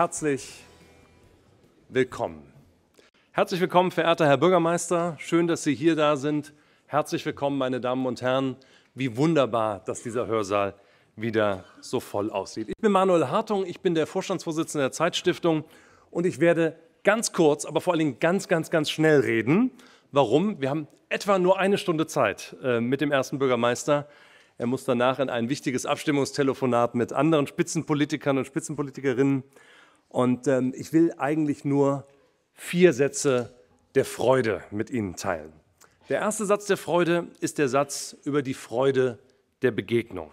Herzlich willkommen. Herzlich willkommen, verehrter Herr Bürgermeister. Schön, dass Sie hier da sind. Herzlich willkommen, meine Damen und Herren. Wie wunderbar, dass dieser Hörsaal wieder so voll aussieht. Ich bin Manuel Hartung, ich bin der Vorstandsvorsitzende der Zeitstiftung und ich werde ganz kurz, aber vor allen Dingen ganz, ganz, ganz schnell reden. Warum? Wir haben etwa nur eine Stunde Zeit äh, mit dem ersten Bürgermeister. Er muss danach in ein wichtiges Abstimmungstelefonat mit anderen Spitzenpolitikern und Spitzenpolitikerinnen. Und ähm, ich will eigentlich nur vier Sätze der Freude mit Ihnen teilen. Der erste Satz der Freude ist der Satz über die Freude der Begegnung.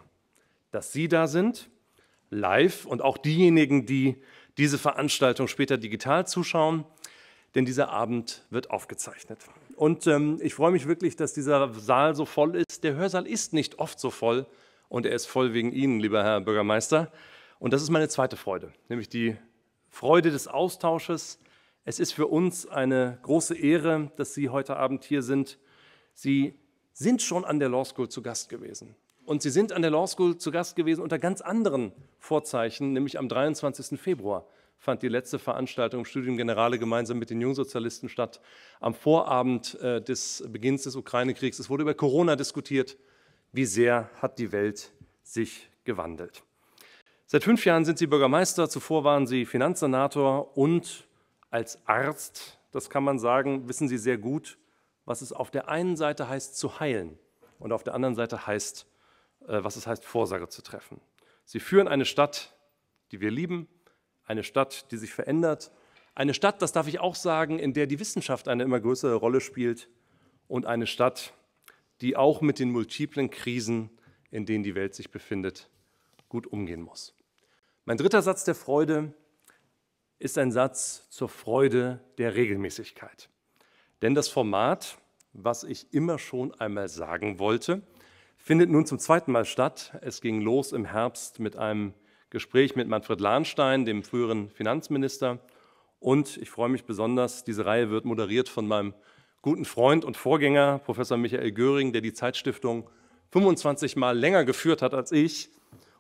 Dass Sie da sind, live und auch diejenigen, die diese Veranstaltung später digital zuschauen, denn dieser Abend wird aufgezeichnet. Und ähm, ich freue mich wirklich, dass dieser Saal so voll ist. Der Hörsaal ist nicht oft so voll und er ist voll wegen Ihnen, lieber Herr Bürgermeister. Und das ist meine zweite Freude, nämlich die Freude des Austausches. Es ist für uns eine große Ehre, dass Sie heute Abend hier sind. Sie sind schon an der Law School zu Gast gewesen. Und Sie sind an der Law School zu Gast gewesen unter ganz anderen Vorzeichen, nämlich am 23. Februar fand die letzte Veranstaltung im Studium Generale gemeinsam mit den Jungsozialisten statt, am Vorabend äh, des Beginns des Ukraine-Kriegs. Es wurde über Corona diskutiert. Wie sehr hat die Welt sich gewandelt? Seit fünf Jahren sind Sie Bürgermeister, zuvor waren Sie Finanzsenator und als Arzt, das kann man sagen, wissen Sie sehr gut, was es auf der einen Seite heißt zu heilen und auf der anderen Seite heißt, äh, was es heißt, Vorsage zu treffen. Sie führen eine Stadt, die wir lieben, eine Stadt, die sich verändert, eine Stadt, das darf ich auch sagen, in der die Wissenschaft eine immer größere Rolle spielt und eine Stadt, die auch mit den multiplen Krisen, in denen die Welt sich befindet, gut umgehen muss. Mein dritter Satz der Freude ist ein Satz zur Freude der Regelmäßigkeit. Denn das Format, was ich immer schon einmal sagen wollte, findet nun zum zweiten Mal statt. Es ging los im Herbst mit einem Gespräch mit Manfred Lahnstein, dem früheren Finanzminister. Und ich freue mich besonders, diese Reihe wird moderiert von meinem guten Freund und Vorgänger, Professor Michael Göring, der die Zeitstiftung 25 Mal länger geführt hat als ich.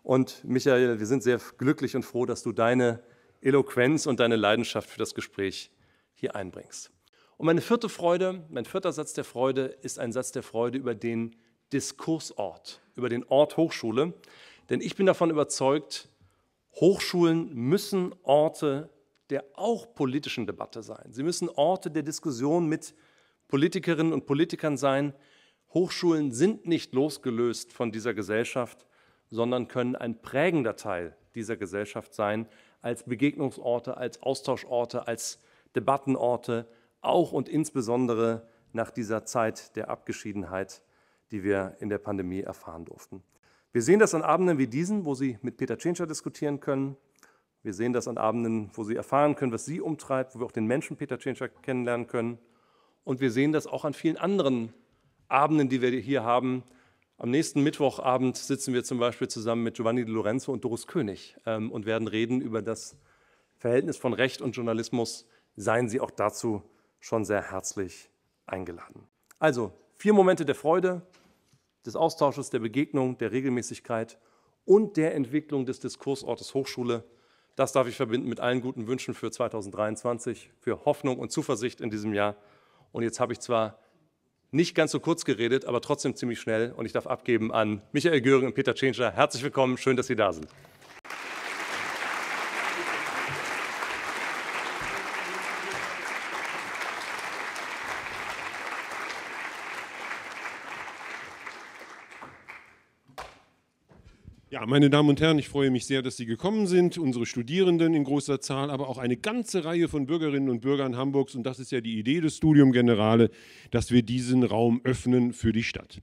Und Michael, wir sind sehr glücklich und froh, dass du deine Eloquenz und deine Leidenschaft für das Gespräch hier einbringst. Und meine vierte Freude, mein vierter Satz der Freude ist ein Satz der Freude über den Diskursort, über den Ort Hochschule. Denn ich bin davon überzeugt, Hochschulen müssen Orte der auch politischen Debatte sein. Sie müssen Orte der Diskussion mit Politikerinnen und Politikern sein. Hochschulen sind nicht losgelöst von dieser Gesellschaft sondern können ein prägender Teil dieser Gesellschaft sein, als Begegnungsorte, als Austauschorte, als Debattenorte, auch und insbesondere nach dieser Zeit der Abgeschiedenheit, die wir in der Pandemie erfahren durften. Wir sehen das an Abenden wie diesen, wo Sie mit Peter Tschentscher diskutieren können. Wir sehen das an Abenden, wo Sie erfahren können, was Sie umtreibt, wo wir auch den Menschen Peter Tschentscher kennenlernen können. Und wir sehen das auch an vielen anderen Abenden, die wir hier haben, am nächsten Mittwochabend sitzen wir zum Beispiel zusammen mit Giovanni de Lorenzo und Doris König ähm, und werden reden über das Verhältnis von Recht und Journalismus. Seien Sie auch dazu schon sehr herzlich eingeladen. Also vier Momente der Freude, des Austausches, der Begegnung, der Regelmäßigkeit und der Entwicklung des Diskursortes Hochschule. Das darf ich verbinden mit allen guten Wünschen für 2023, für Hoffnung und Zuversicht in diesem Jahr. Und jetzt habe ich zwar nicht ganz so kurz geredet, aber trotzdem ziemlich schnell. Und ich darf abgeben an Michael Göring und Peter Tschentscher. Herzlich willkommen, schön, dass Sie da sind. Ja, meine Damen und Herren, ich freue mich sehr, dass Sie gekommen sind, unsere Studierenden in großer Zahl, aber auch eine ganze Reihe von Bürgerinnen und Bürgern Hamburgs. Und das ist ja die Idee des Studium Generale, dass wir diesen Raum öffnen für die Stadt.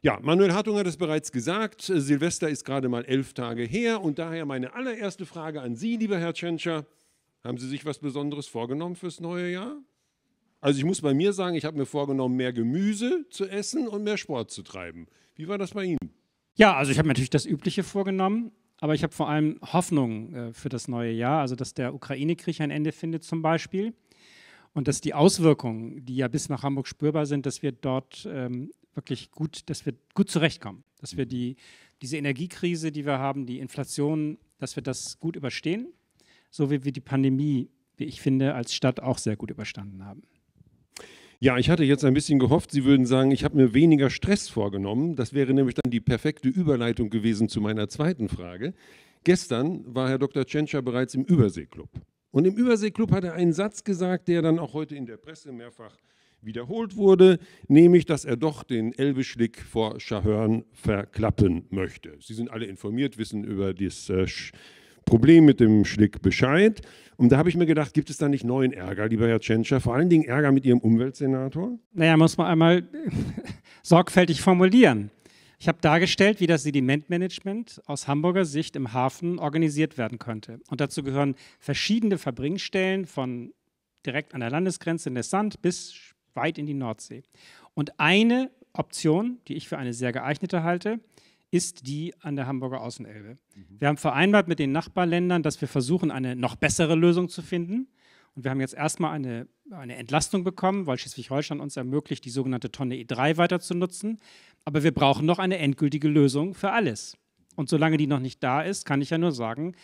Ja, Manuel Hartung hat es bereits gesagt, Silvester ist gerade mal elf Tage her und daher meine allererste Frage an Sie, lieber Herr Tschentscher. Haben Sie sich was Besonderes vorgenommen fürs neue Jahr? Also ich muss bei mir sagen, ich habe mir vorgenommen, mehr Gemüse zu essen und mehr Sport zu treiben. Wie war das bei Ihnen? Ja, also ich habe natürlich das Übliche vorgenommen, aber ich habe vor allem Hoffnung äh, für das neue Jahr, also dass der Ukraine-Krieg ein Ende findet zum Beispiel und dass die Auswirkungen, die ja bis nach Hamburg spürbar sind, dass wir dort ähm, wirklich gut, dass wir gut zurechtkommen, dass wir die, diese Energiekrise, die wir haben, die Inflation, dass wir das gut überstehen, so wie wir die Pandemie, wie ich finde, als Stadt auch sehr gut überstanden haben. Ja, ich hatte jetzt ein bisschen gehofft, Sie würden sagen, ich habe mir weniger Stress vorgenommen. Das wäre nämlich dann die perfekte Überleitung gewesen zu meiner zweiten Frage. Gestern war Herr Dr. Tschentscher bereits im Überseeklub. Und im Überseeklub hat er einen Satz gesagt, der dann auch heute in der Presse mehrfach wiederholt wurde, nämlich, dass er doch den Elbeschlick vor Schahörn verklappen möchte. Sie sind alle informiert, wissen über das äh, Problem mit dem Schlick Bescheid. Und da habe ich mir gedacht, gibt es da nicht neuen Ärger, lieber Herr Tschentscher? Vor allen Dingen Ärger mit Ihrem Umweltsenator? Naja, muss man einmal sorgfältig formulieren. Ich habe dargestellt, wie das Sedimentmanagement aus Hamburger Sicht im Hafen organisiert werden könnte. Und dazu gehören verschiedene Verbringstellen von direkt an der Landesgrenze in der Sand bis weit in die Nordsee. Und eine Option, die ich für eine sehr geeignete halte, ist die an der Hamburger Außenelbe. Mhm. Wir haben vereinbart mit den Nachbarländern, dass wir versuchen, eine noch bessere Lösung zu finden. Und wir haben jetzt erstmal eine, eine Entlastung bekommen, weil Schleswig-Holstein uns ermöglicht, die sogenannte Tonne E3 weiter zu nutzen. Aber wir brauchen noch eine endgültige Lösung für alles. Und solange die noch nicht da ist, kann ich ja nur sagen,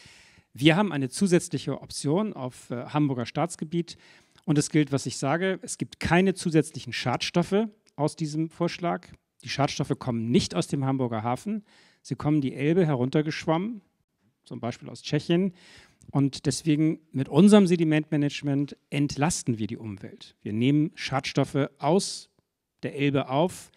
wir haben eine zusätzliche Option auf äh, Hamburger Staatsgebiet. Und es gilt, was ich sage, es gibt keine zusätzlichen Schadstoffe aus diesem Vorschlag. Die Schadstoffe kommen nicht aus dem Hamburger Hafen, sie kommen die Elbe heruntergeschwommen, zum Beispiel aus Tschechien. Und deswegen mit unserem Sedimentmanagement entlasten wir die Umwelt. Wir nehmen Schadstoffe aus der Elbe auf,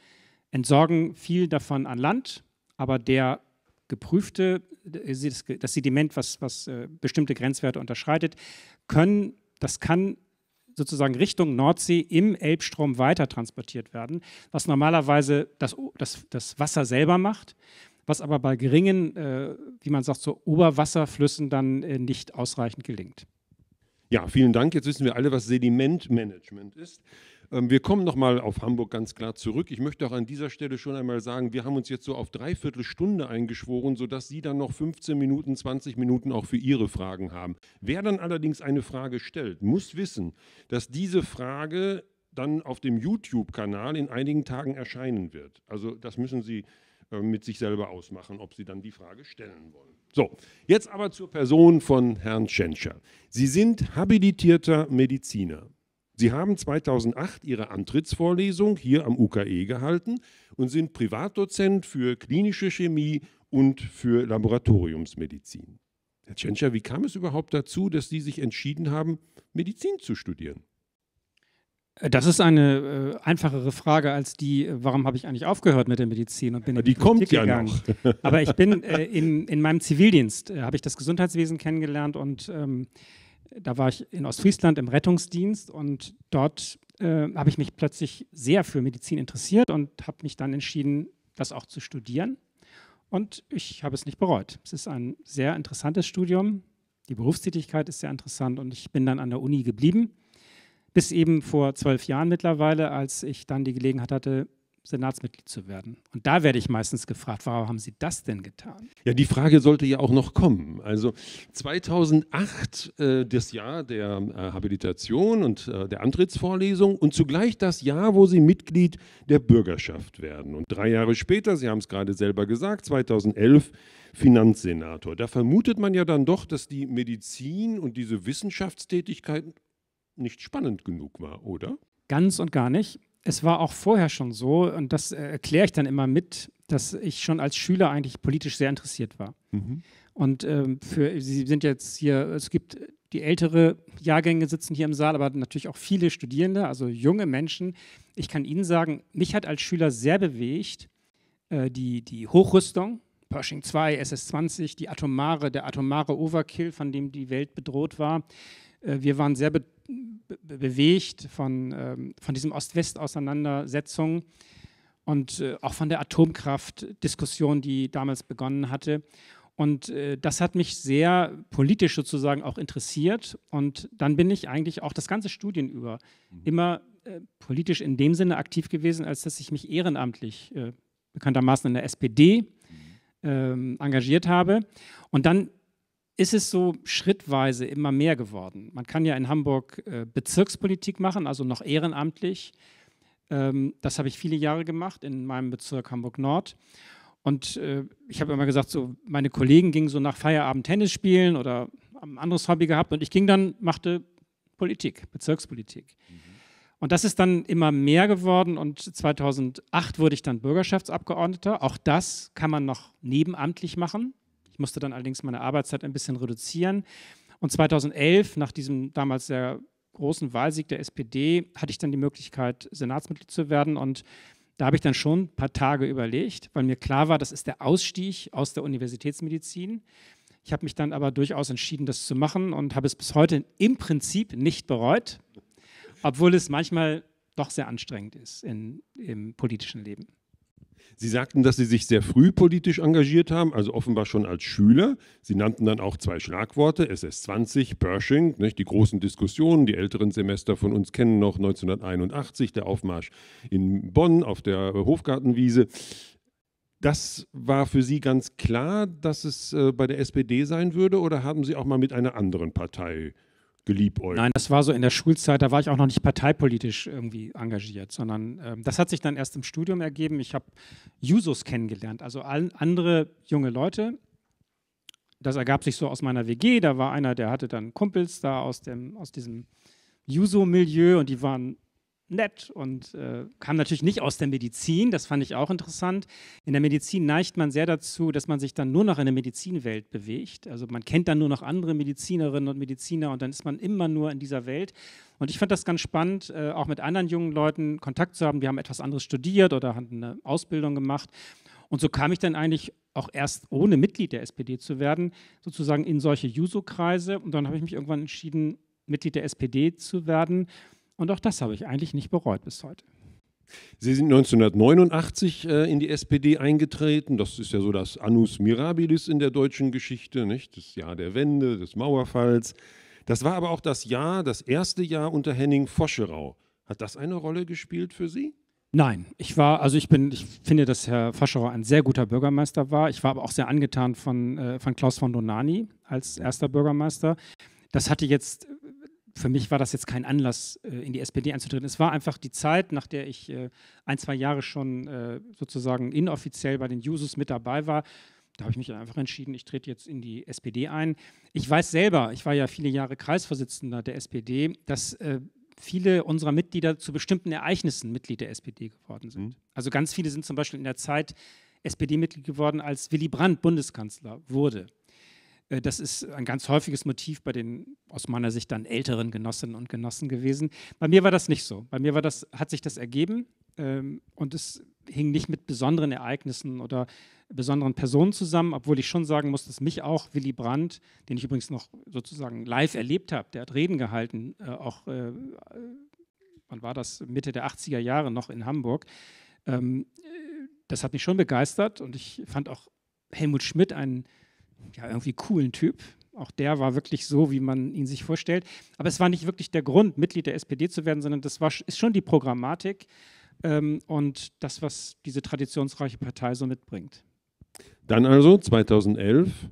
entsorgen viel davon an Land, aber der geprüfte, das Sediment, was, was äh, bestimmte Grenzwerte unterschreitet, können, das kann sozusagen Richtung Nordsee im Elbstrom weiter transportiert werden, was normalerweise das, das, das Wasser selber macht, was aber bei geringen, äh, wie man sagt, so Oberwasserflüssen dann äh, nicht ausreichend gelingt. Ja, vielen Dank. Jetzt wissen wir alle, was Sedimentmanagement ist. Ähm, wir kommen nochmal auf Hamburg ganz klar zurück. Ich möchte auch an dieser Stelle schon einmal sagen, wir haben uns jetzt so auf dreiviertel Stunde eingeschworen, sodass Sie dann noch 15 Minuten, 20 Minuten auch für Ihre Fragen haben. Wer dann allerdings eine Frage stellt, muss wissen, dass diese Frage dann auf dem YouTube-Kanal in einigen Tagen erscheinen wird. Also das müssen Sie äh, mit sich selber ausmachen, ob sie dann die Frage stellen wollen. So, jetzt aber zur Person von Herrn Tschentscher. Sie sind habilitierter Mediziner. Sie haben 2008 Ihre Antrittsvorlesung hier am UKE gehalten und sind Privatdozent für klinische Chemie und für Laboratoriumsmedizin. Herr Tschentscher, wie kam es überhaupt dazu, dass Sie sich entschieden haben, Medizin zu studieren? Äh, das ist eine äh, einfachere Frage als die, äh, warum habe ich eigentlich aufgehört mit der Medizin und bin in die, die kommt ja gegangen. noch. Aber ich bin äh, in, in meinem Zivildienst, äh, habe ich das Gesundheitswesen kennengelernt und ähm, da war ich in Ostfriesland im Rettungsdienst und dort äh, habe ich mich plötzlich sehr für Medizin interessiert und habe mich dann entschieden, das auch zu studieren. Und ich habe es nicht bereut. Es ist ein sehr interessantes Studium. Die Berufstätigkeit ist sehr interessant und ich bin dann an der Uni geblieben. Bis eben vor zwölf Jahren mittlerweile, als ich dann die Gelegenheit hatte, Senatsmitglied zu werden. Und da werde ich meistens gefragt, warum haben Sie das denn getan? Ja, die Frage sollte ja auch noch kommen. Also 2008, äh, das Jahr der äh, Habilitation und äh, der Antrittsvorlesung und zugleich das Jahr, wo Sie Mitglied der Bürgerschaft werden. Und drei Jahre später, Sie haben es gerade selber gesagt, 2011 Finanzsenator. Da vermutet man ja dann doch, dass die Medizin und diese Wissenschaftstätigkeit nicht spannend genug war, oder? Ganz und gar nicht es war auch vorher schon so, und das äh, erkläre ich dann immer mit, dass ich schon als Schüler eigentlich politisch sehr interessiert war. Mhm. Und ähm, für, Sie sind jetzt hier, es gibt die ältere Jahrgänge sitzen hier im Saal, aber natürlich auch viele Studierende, also junge Menschen. Ich kann Ihnen sagen, mich hat als Schüler sehr bewegt äh, die, die Hochrüstung, Pershing 2, SS-20, die atomare, der atomare Overkill, von dem die Welt bedroht war. Äh, wir waren sehr be bewegt von, ähm, von diesem Ost-West-Auseinandersetzung und äh, auch von der Atomkraft-Diskussion, die damals begonnen hatte. Und äh, das hat mich sehr politisch sozusagen auch interessiert. Und dann bin ich eigentlich auch das ganze Studien über mhm. immer äh, politisch in dem Sinne aktiv gewesen, als dass ich mich ehrenamtlich äh, bekanntermaßen in der SPD mhm. ähm, engagiert habe. Und dann ist es so schrittweise immer mehr geworden. Man kann ja in Hamburg äh, Bezirkspolitik machen, also noch ehrenamtlich. Ähm, das habe ich viele Jahre gemacht in meinem Bezirk Hamburg Nord. Und äh, ich habe immer gesagt, so meine Kollegen gingen so nach Feierabend Tennis spielen oder haben ein anderes Hobby gehabt und ich ging dann, machte Politik, Bezirkspolitik. Mhm. Und das ist dann immer mehr geworden und 2008 wurde ich dann Bürgerschaftsabgeordneter. Auch das kann man noch nebenamtlich machen. Ich musste dann allerdings meine Arbeitszeit ein bisschen reduzieren. Und 2011, nach diesem damals sehr großen Wahlsieg der SPD, hatte ich dann die Möglichkeit, Senatsmitglied zu werden. Und da habe ich dann schon ein paar Tage überlegt, weil mir klar war, das ist der Ausstieg aus der Universitätsmedizin. Ich habe mich dann aber durchaus entschieden, das zu machen und habe es bis heute im Prinzip nicht bereut, obwohl es manchmal doch sehr anstrengend ist in, im politischen Leben. Sie sagten, dass Sie sich sehr früh politisch engagiert haben, also offenbar schon als Schüler. Sie nannten dann auch zwei Schlagworte, SS20, Pershing, nicht? die großen Diskussionen, die älteren Semester von uns kennen noch 1981, der Aufmarsch in Bonn auf der Hofgartenwiese. Das war für Sie ganz klar, dass es äh, bei der SPD sein würde oder haben Sie auch mal mit einer anderen Partei äh, geliebäugelt? Nein, das war so in der Schulzeit, da war ich auch noch nicht parteipolitisch irgendwie engagiert, sondern ähm, das hat sich dann erst im Studium ergeben. Ich habe Jusos kennengelernt, also all, andere junge Leute. Das ergab sich so aus meiner WG. Da war einer, der hatte dann Kumpels da aus, dem, aus diesem Juso-Milieu und die waren nett und äh, kam natürlich nicht aus der Medizin, das fand ich auch interessant. In der Medizin neigt man sehr dazu, dass man sich dann nur noch in der Medizinwelt bewegt. Also man kennt dann nur noch andere Medizinerinnen und Mediziner und dann ist man immer nur in dieser Welt. Und ich fand das ganz spannend, äh, auch mit anderen jungen Leuten Kontakt zu haben. Wir haben etwas anderes studiert oder haben eine Ausbildung gemacht. Und so kam ich dann eigentlich auch erst ohne Mitglied der SPD zu werden, sozusagen in solche Juso-Kreise. Und dann habe ich mich irgendwann entschieden, Mitglied der SPD zu werden und auch das habe ich eigentlich nicht bereut bis heute. Sie sind 1989 äh, in die SPD eingetreten. Das ist ja so das Annus Mirabilis in der deutschen Geschichte, nicht? Das Jahr der Wende, des Mauerfalls. Das war aber auch das Jahr, das erste Jahr unter Henning Foscherau. Hat das eine Rolle gespielt für Sie? Nein, ich war, also ich bin, ich finde, dass Herr Foscherau ein sehr guter Bürgermeister war. Ich war aber auch sehr angetan von, äh, von Klaus von Donani als erster Bürgermeister. Das hatte jetzt für mich war das jetzt kein Anlass, äh, in die SPD einzutreten. Es war einfach die Zeit, nach der ich äh, ein, zwei Jahre schon äh, sozusagen inoffiziell bei den Jusos mit dabei war. Da habe ich mich einfach entschieden, ich trete jetzt in die SPD ein. Ich weiß selber, ich war ja viele Jahre Kreisvorsitzender der SPD, dass viele unserer Mitglieder zu bestimmten Ereignissen Mitglied der SPD geworden sind. Mhm. Also ganz viele sind zum Beispiel in der Zeit SPD-Mitglied geworden, als Willy Brandt Bundeskanzler wurde. Äh, das ist ein ganz häufiges Motiv bei den aus meiner Sicht dann älteren Genossinnen und Genossen gewesen. Bei mir war das nicht so. Bei mir war das, hat sich das ergeben ähm, und es hing nicht mit besonderen Ereignissen oder besonderen Personen zusammen, obwohl ich schon sagen muss, dass mich auch Willy Brandt, den ich übrigens noch sozusagen live erlebt habe, der hat Reden gehalten, äh, auch, äh, wann war das, Mitte der 80er Jahre noch in Hamburg. Ähm, äh, das hat mich schon begeistert und ich fand auch Helmut Schmidt einen ja, irgendwie coolen Typ. Auch der war wirklich so, wie man ihn sich vorstellt. Aber es war nicht wirklich der Grund, Mitglied der SPD zu werden, sondern das war, ist schon die Programmatik ähm, und das, was diese traditionsreiche Partei so mitbringt. Dann also 2011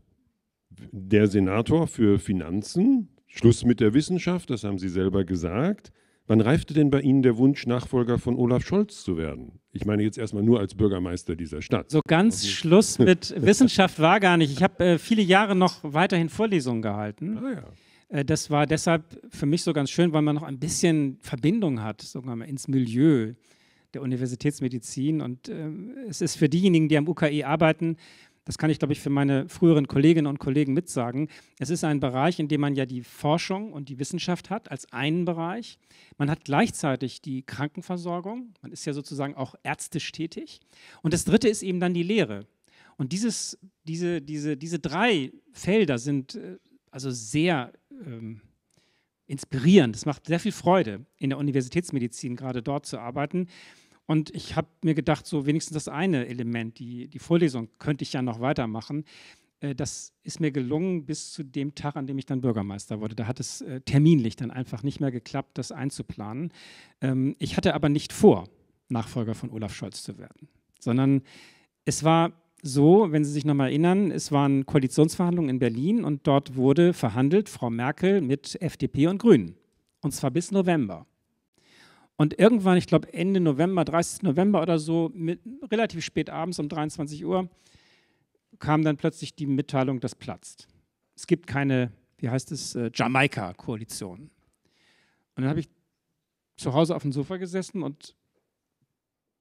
der Senator für Finanzen, Schluss mit der Wissenschaft, das haben Sie selber gesagt. Wann reifte denn bei Ihnen der Wunsch, Nachfolger von Olaf Scholz zu werden? Ich meine jetzt erstmal nur als Bürgermeister dieser Stadt. So ganz okay. Schluss mit Wissenschaft war gar nicht. Ich habe äh, viele Jahre noch weiterhin Vorlesungen gehalten. Ah, ja. äh, das war deshalb für mich so ganz schön, weil man noch ein bisschen Verbindung hat, sagen wir mal, ins Milieu der Universitätsmedizin. Und äh, es ist für diejenigen, die am UKE arbeiten, das kann ich, glaube ich, für meine früheren Kolleginnen und Kollegen mitsagen, es ist ein Bereich, in dem man ja die Forschung und die Wissenschaft hat als einen Bereich. Man hat gleichzeitig die Krankenversorgung, man ist ja sozusagen auch ärztisch tätig. Und das Dritte ist eben dann die Lehre. Und dieses, diese, diese, diese drei Felder sind äh, also sehr ähm, inspirierend. Es macht sehr viel Freude, in der Universitätsmedizin gerade dort zu arbeiten. Und ich habe mir gedacht, so wenigstens das eine Element, die, die Vorlesung, könnte ich ja noch weitermachen. Äh, das ist mir gelungen bis zu dem Tag, an dem ich dann Bürgermeister wurde. Da hat es äh, terminlich dann einfach nicht mehr geklappt, das einzuplanen. Ähm, ich hatte aber nicht vor, Nachfolger von Olaf Scholz zu werden, sondern es war so, wenn Sie sich noch mal erinnern, es waren Koalitionsverhandlungen in Berlin und dort wurde verhandelt, Frau Merkel mit FDP und Grünen. Und zwar bis November. Und irgendwann, ich glaube Ende November, 30. November oder so, mit, relativ spät abends um 23 Uhr, kam dann plötzlich die Mitteilung, das platzt. Es gibt keine, wie heißt es, äh, Jamaika-Koalition. Und dann habe ich zu Hause auf dem Sofa gesessen und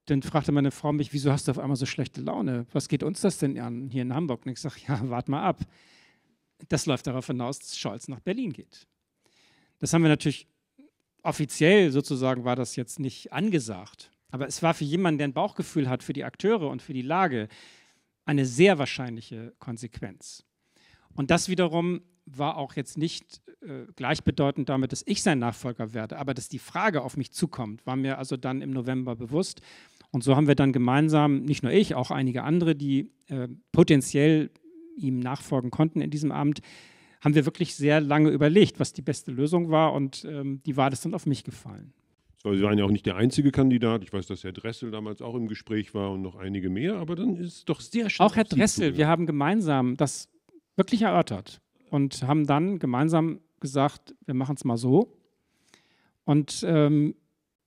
dann fragte meine Frau mich, wieso hast du auf einmal so schlechte Laune? Was geht uns das denn an hier in Hamburg? Und ich sage, ja, wart mal ab. Das läuft darauf hinaus, dass Scholz nach Berlin geht. Das haben wir natürlich offiziell sozusagen war das jetzt nicht angesagt. Aber es war für jemanden, der ein Bauchgefühl hat für die Akteure und für die Lage, eine sehr wahrscheinliche Konsequenz. Und das wiederum war auch jetzt nicht äh, gleichbedeutend damit, dass ich sein Nachfolger werde, aber dass die Frage auf mich zukommt, war mir also dann im November bewusst. Und so haben wir dann gemeinsam, nicht nur ich, auch einige andere, die äh, potenziell ihm nachfolgen konnten in diesem Amt, haben wir wirklich sehr lange überlegt, was die beste Lösung war und ähm, die Wahl ist dann auf mich gefallen. Sie waren ja auch nicht der einzige Kandidat. Ich weiß, dass Herr Dressel damals auch im Gespräch war und noch einige mehr, aber dann ist es doch sehr schnell. Auch Herr Dressel, wir haben gemeinsam das wirklich erörtert und haben dann gemeinsam gesagt, wir machen es mal so. Und ähm,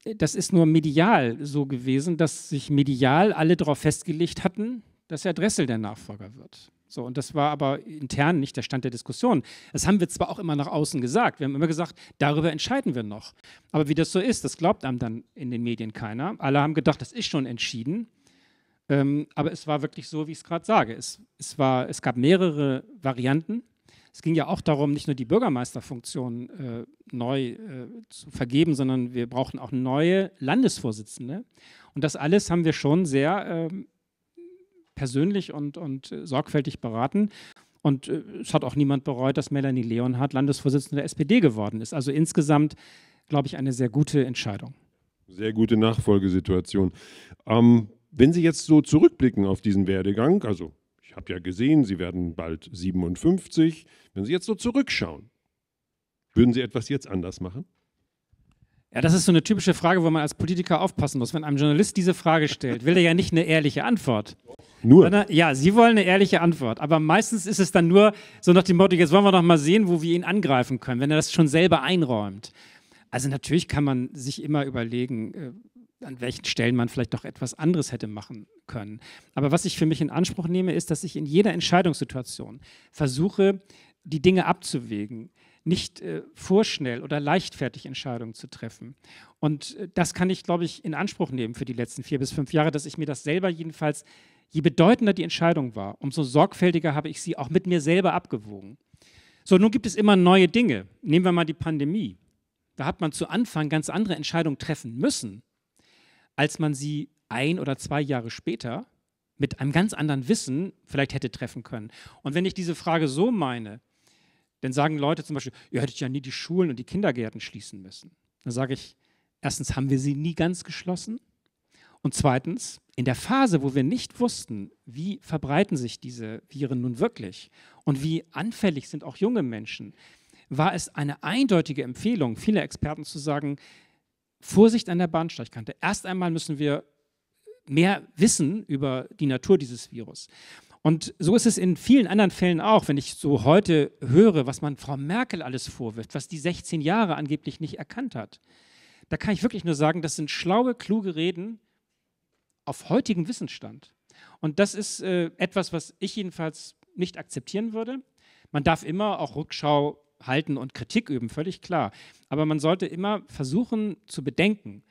das ist nur medial so gewesen, dass sich medial alle darauf festgelegt hatten, dass Herr Dressel der Nachfolger wird. So, und das war aber intern nicht der Stand der Diskussion. Das haben wir zwar auch immer nach außen gesagt. Wir haben immer gesagt, darüber entscheiden wir noch. Aber wie das so ist, das glaubt einem dann in den Medien keiner. Alle haben gedacht, das ist schon entschieden. Ähm, aber es war wirklich so, wie ich es gerade sage. Es, es, war, es gab mehrere Varianten. Es ging ja auch darum, nicht nur die Bürgermeisterfunktion äh, neu äh, zu vergeben, sondern wir brauchten auch neue Landesvorsitzende. Und das alles haben wir schon sehr ähm, persönlich und, und äh, sorgfältig beraten. Und äh, es hat auch niemand bereut, dass Melanie Leonhardt Landesvorsitzende der SPD geworden ist. Also insgesamt, glaube ich, eine sehr gute Entscheidung. Sehr gute Nachfolgesituation. Ähm, wenn Sie jetzt so zurückblicken auf diesen Werdegang, also ich habe ja gesehen, Sie werden bald 57, wenn Sie jetzt so zurückschauen, würden Sie etwas jetzt anders machen? Ja, das ist so eine typische Frage, wo man als Politiker aufpassen muss. Wenn einem Journalist diese Frage stellt, will er ja nicht eine ehrliche Antwort. Nur? Sondern, ja, Sie wollen eine ehrliche Antwort. Aber meistens ist es dann nur so nach dem Motto, jetzt wollen wir doch mal sehen, wo wir ihn angreifen können, wenn er das schon selber einräumt. Also natürlich kann man sich immer überlegen, äh, an welchen Stellen man vielleicht doch etwas anderes hätte machen können. Aber was ich für mich in Anspruch nehme, ist, dass ich in jeder Entscheidungssituation versuche, die Dinge abzuwägen nicht äh, vorschnell oder leichtfertig Entscheidungen zu treffen. Und äh, das kann ich, glaube ich, in Anspruch nehmen für die letzten vier bis fünf Jahre, dass ich mir das selber jedenfalls, je bedeutender die Entscheidung war, umso sorgfältiger habe ich sie auch mit mir selber abgewogen. So, nun gibt es immer neue Dinge. Nehmen wir mal die Pandemie. Da hat man zu Anfang ganz andere Entscheidungen treffen müssen, als man sie ein oder zwei Jahre später mit einem ganz anderen Wissen vielleicht hätte treffen können. Und wenn ich diese Frage so meine, denn sagen Leute zum Beispiel, ihr hättet ja nie die Schulen und die Kindergärten schließen müssen. Dann sage ich, erstens haben wir sie nie ganz geschlossen. Und zweitens, in der Phase, wo wir nicht wussten, wie verbreiten sich diese Viren nun wirklich und wie anfällig sind auch junge Menschen, war es eine eindeutige Empfehlung vieler Experten zu sagen, Vorsicht an der Bahnsteigkante. Erst einmal müssen wir mehr wissen über die Natur dieses Virus. Und so ist es in vielen anderen Fällen auch, wenn ich so heute höre, was man Frau Merkel alles vorwirft, was die 16 Jahre angeblich nicht erkannt hat. Da kann ich wirklich nur sagen, das sind schlaue, kluge Reden auf heutigen Wissensstand. Und das ist äh, etwas, was ich jedenfalls nicht akzeptieren würde. Man darf immer auch Rückschau halten und Kritik üben, völlig klar. Aber man sollte immer versuchen zu bedenken,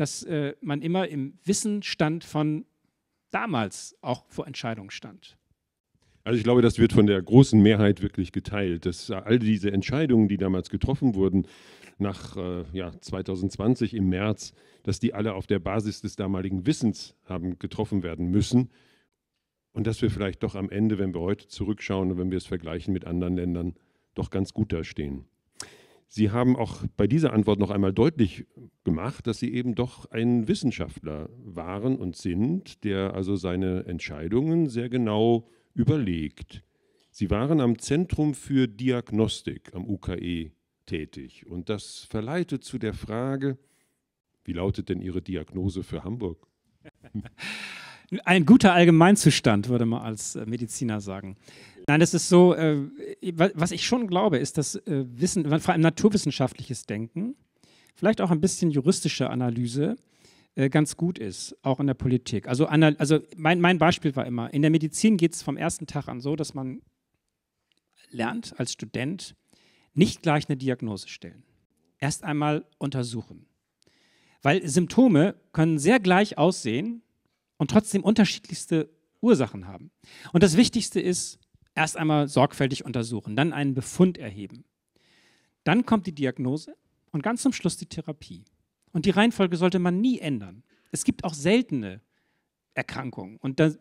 dass äh, man immer im Wissen stand von damals auch vor Entscheidungen stand. Also ich glaube, das wird von der großen Mehrheit wirklich geteilt, dass all diese Entscheidungen, die damals getroffen wurden, nach äh, ja, 2020 im März, dass die alle auf der Basis des damaligen Wissens haben getroffen werden müssen. Und dass wir vielleicht doch am Ende, wenn wir heute zurückschauen und wenn wir es vergleichen mit anderen Ländern, doch ganz gut dastehen. Sie haben auch bei dieser Antwort noch einmal deutlich gemacht, dass Sie eben doch ein Wissenschaftler waren und sind, der also seine Entscheidungen sehr genau überlegt. Sie waren am Zentrum für Diagnostik am UKE tätig und das verleitet zu der Frage, wie lautet denn Ihre Diagnose für Hamburg? Ein guter Allgemeinzustand, würde man als äh, Mediziner sagen. Nein, das ist so, äh, was ich schon glaube, ist, dass äh, Wissen, vor allem naturwissenschaftliches Denken, vielleicht auch ein bisschen juristische Analyse äh, ganz gut ist, auch in der Politik. Also, also mein, mein Beispiel war immer, in der Medizin geht es vom ersten Tag an so, dass man lernt als Student, nicht gleich eine Diagnose stellen. Erst einmal untersuchen. Weil Symptome können sehr gleich aussehen und trotzdem unterschiedlichste Ursachen haben. Und das Wichtigste ist, erst einmal sorgfältig untersuchen, dann einen Befund erheben. Dann kommt die Diagnose und ganz zum Schluss die Therapie. Und die Reihenfolge sollte man nie ändern. Es gibt auch seltene Erkrankungen. Und das,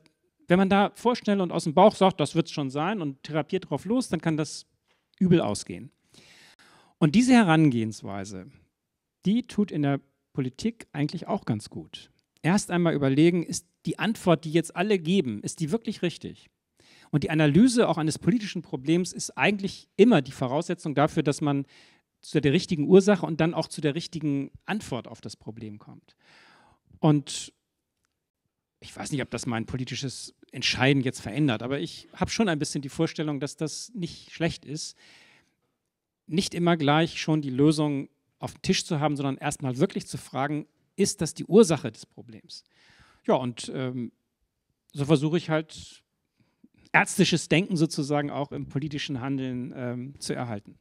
wenn man da vorschnell und aus dem Bauch sagt, das wird es schon sein und therapiert drauf los, dann kann das übel ausgehen. Und diese Herangehensweise, die tut in der Politik eigentlich auch ganz gut. Erst einmal überlegen, ist die Antwort, die jetzt alle geben, ist die wirklich richtig? Und die Analyse auch eines politischen Problems ist eigentlich immer die Voraussetzung dafür, dass man zu der richtigen Ursache und dann auch zu der richtigen Antwort auf das Problem kommt. Und ich weiß nicht, ob das mein politisches Entscheiden jetzt verändert, aber ich habe schon ein bisschen die Vorstellung, dass das nicht schlecht ist, nicht immer gleich schon die Lösung auf dem Tisch zu haben, sondern erstmal wirklich zu fragen, ist das die Ursache des Problems? Ja, und ähm, so versuche ich halt ärztisches Denken sozusagen auch im politischen Handeln ähm, zu erhalten.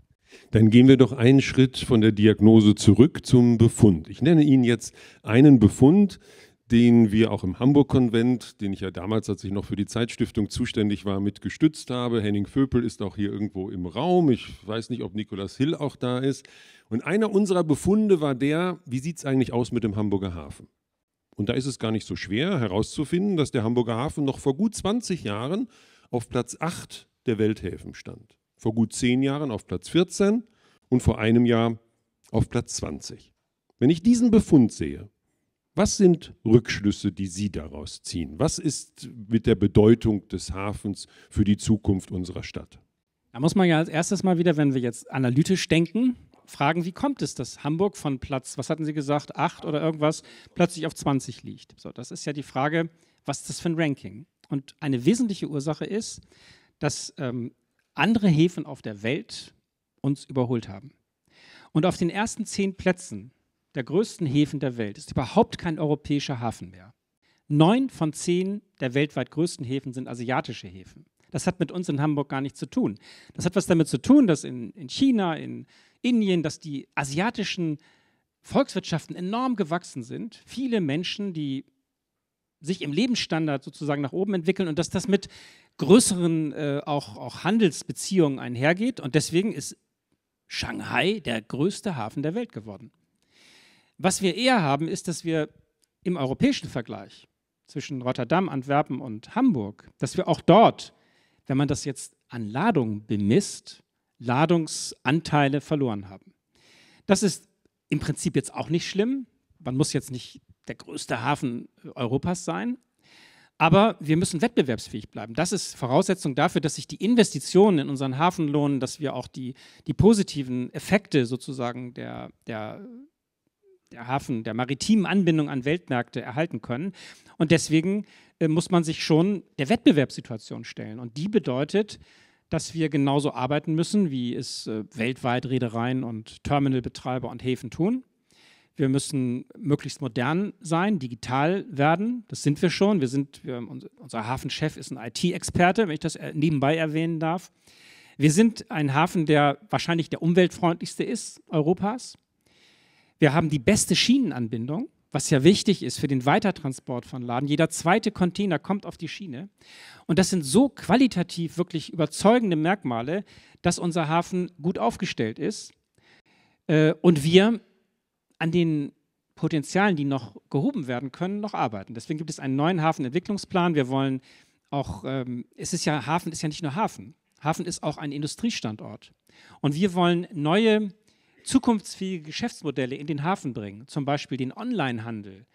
Dann gehen wir doch einen Schritt von der Diagnose zurück zum Befund. Ich nenne Ihnen jetzt einen Befund, den wir auch im Hamburg-Konvent, den ich ja damals, als ich noch für die Zeitstiftung zuständig war, mitgestützt habe. Henning Vöpel ist auch hier irgendwo im Raum. Ich weiß nicht, ob Nikolaus Hill auch da ist. Und einer unserer Befunde war der, wie sieht es eigentlich aus mit dem Hamburger Hafen? Und da ist es gar nicht so schwer herauszufinden, dass der Hamburger Hafen noch vor gut 20 Jahren auf Platz 8 der Welthäfen stand. Vor gut zehn Jahren auf Platz 14 und vor einem Jahr auf Platz 20. Wenn ich diesen Befund sehe, was sind Rückschlüsse, die Sie daraus ziehen? Was ist mit der Bedeutung des Hafens für die Zukunft unserer Stadt? Da muss man ja als erstes mal wieder, wenn wir jetzt analytisch denken, fragen, wie kommt es, dass Hamburg von Platz, was hatten Sie gesagt, 8 oder irgendwas, plötzlich auf 20 liegt? So, das ist ja die Frage, was ist das für ein Ranking? Und eine wesentliche Ursache ist, dass ähm, andere Häfen auf der Welt uns überholt haben. Und auf den ersten zehn Plätzen der größten Häfen der Welt ist überhaupt kein europäischer Hafen mehr. Neun von zehn der weltweit größten Häfen sind asiatische Häfen. Das hat mit uns in Hamburg gar nichts zu tun. Das hat was damit zu tun, dass in, in China, in Indien, dass die asiatischen Volkswirtschaften enorm gewachsen sind. Viele Menschen, die sich im Lebensstandard sozusagen nach oben entwickeln und dass das mit größeren äh, auch, auch Handelsbeziehungen einhergeht. Und deswegen ist Shanghai der größte Hafen der Welt geworden. Was wir eher haben, ist, dass wir im europäischen Vergleich zwischen Rotterdam, Antwerpen und Hamburg, dass wir auch dort, wenn man das jetzt an Ladung bemisst, Ladungsanteile verloren haben. Das ist im Prinzip jetzt auch nicht schlimm. Man muss jetzt nicht der größte Hafen Europas sein. Aber wir müssen wettbewerbsfähig bleiben. Das ist Voraussetzung dafür, dass sich die Investitionen in unseren Hafen lohnen, dass wir auch die, die positiven Effekte sozusagen der, der, der Hafen, der maritimen Anbindung an Weltmärkte erhalten können. Und deswegen äh, muss man sich schon der Wettbewerbssituation stellen. Und die bedeutet, dass wir genauso arbeiten müssen, wie es äh, weltweit Reedereien und Terminalbetreiber und Häfen tun. Wir müssen möglichst modern sein, digital werden. Das sind wir schon. Wir sind, wir, unser Hafenchef ist ein IT-Experte, wenn ich das äh, nebenbei erwähnen darf. Wir sind ein Hafen, der wahrscheinlich der umweltfreundlichste ist Europas. Wir haben die beste Schienenanbindung, was ja wichtig ist für den Weitertransport von Laden. Jeder zweite Container kommt auf die Schiene. Und das sind so qualitativ wirklich überzeugende Merkmale, dass unser Hafen gut aufgestellt ist. Äh, und wir an den Potenzialen, die noch gehoben werden können, noch arbeiten. Deswegen gibt es einen neuen Hafenentwicklungsplan. Wir wollen auch, ähm, es ist ja, Hafen ist ja nicht nur Hafen. Hafen ist auch ein Industriestandort. Und wir wollen neue, zukunftsfähige Geschäftsmodelle in den Hafen bringen. Zum Beispiel den Onlinehandel,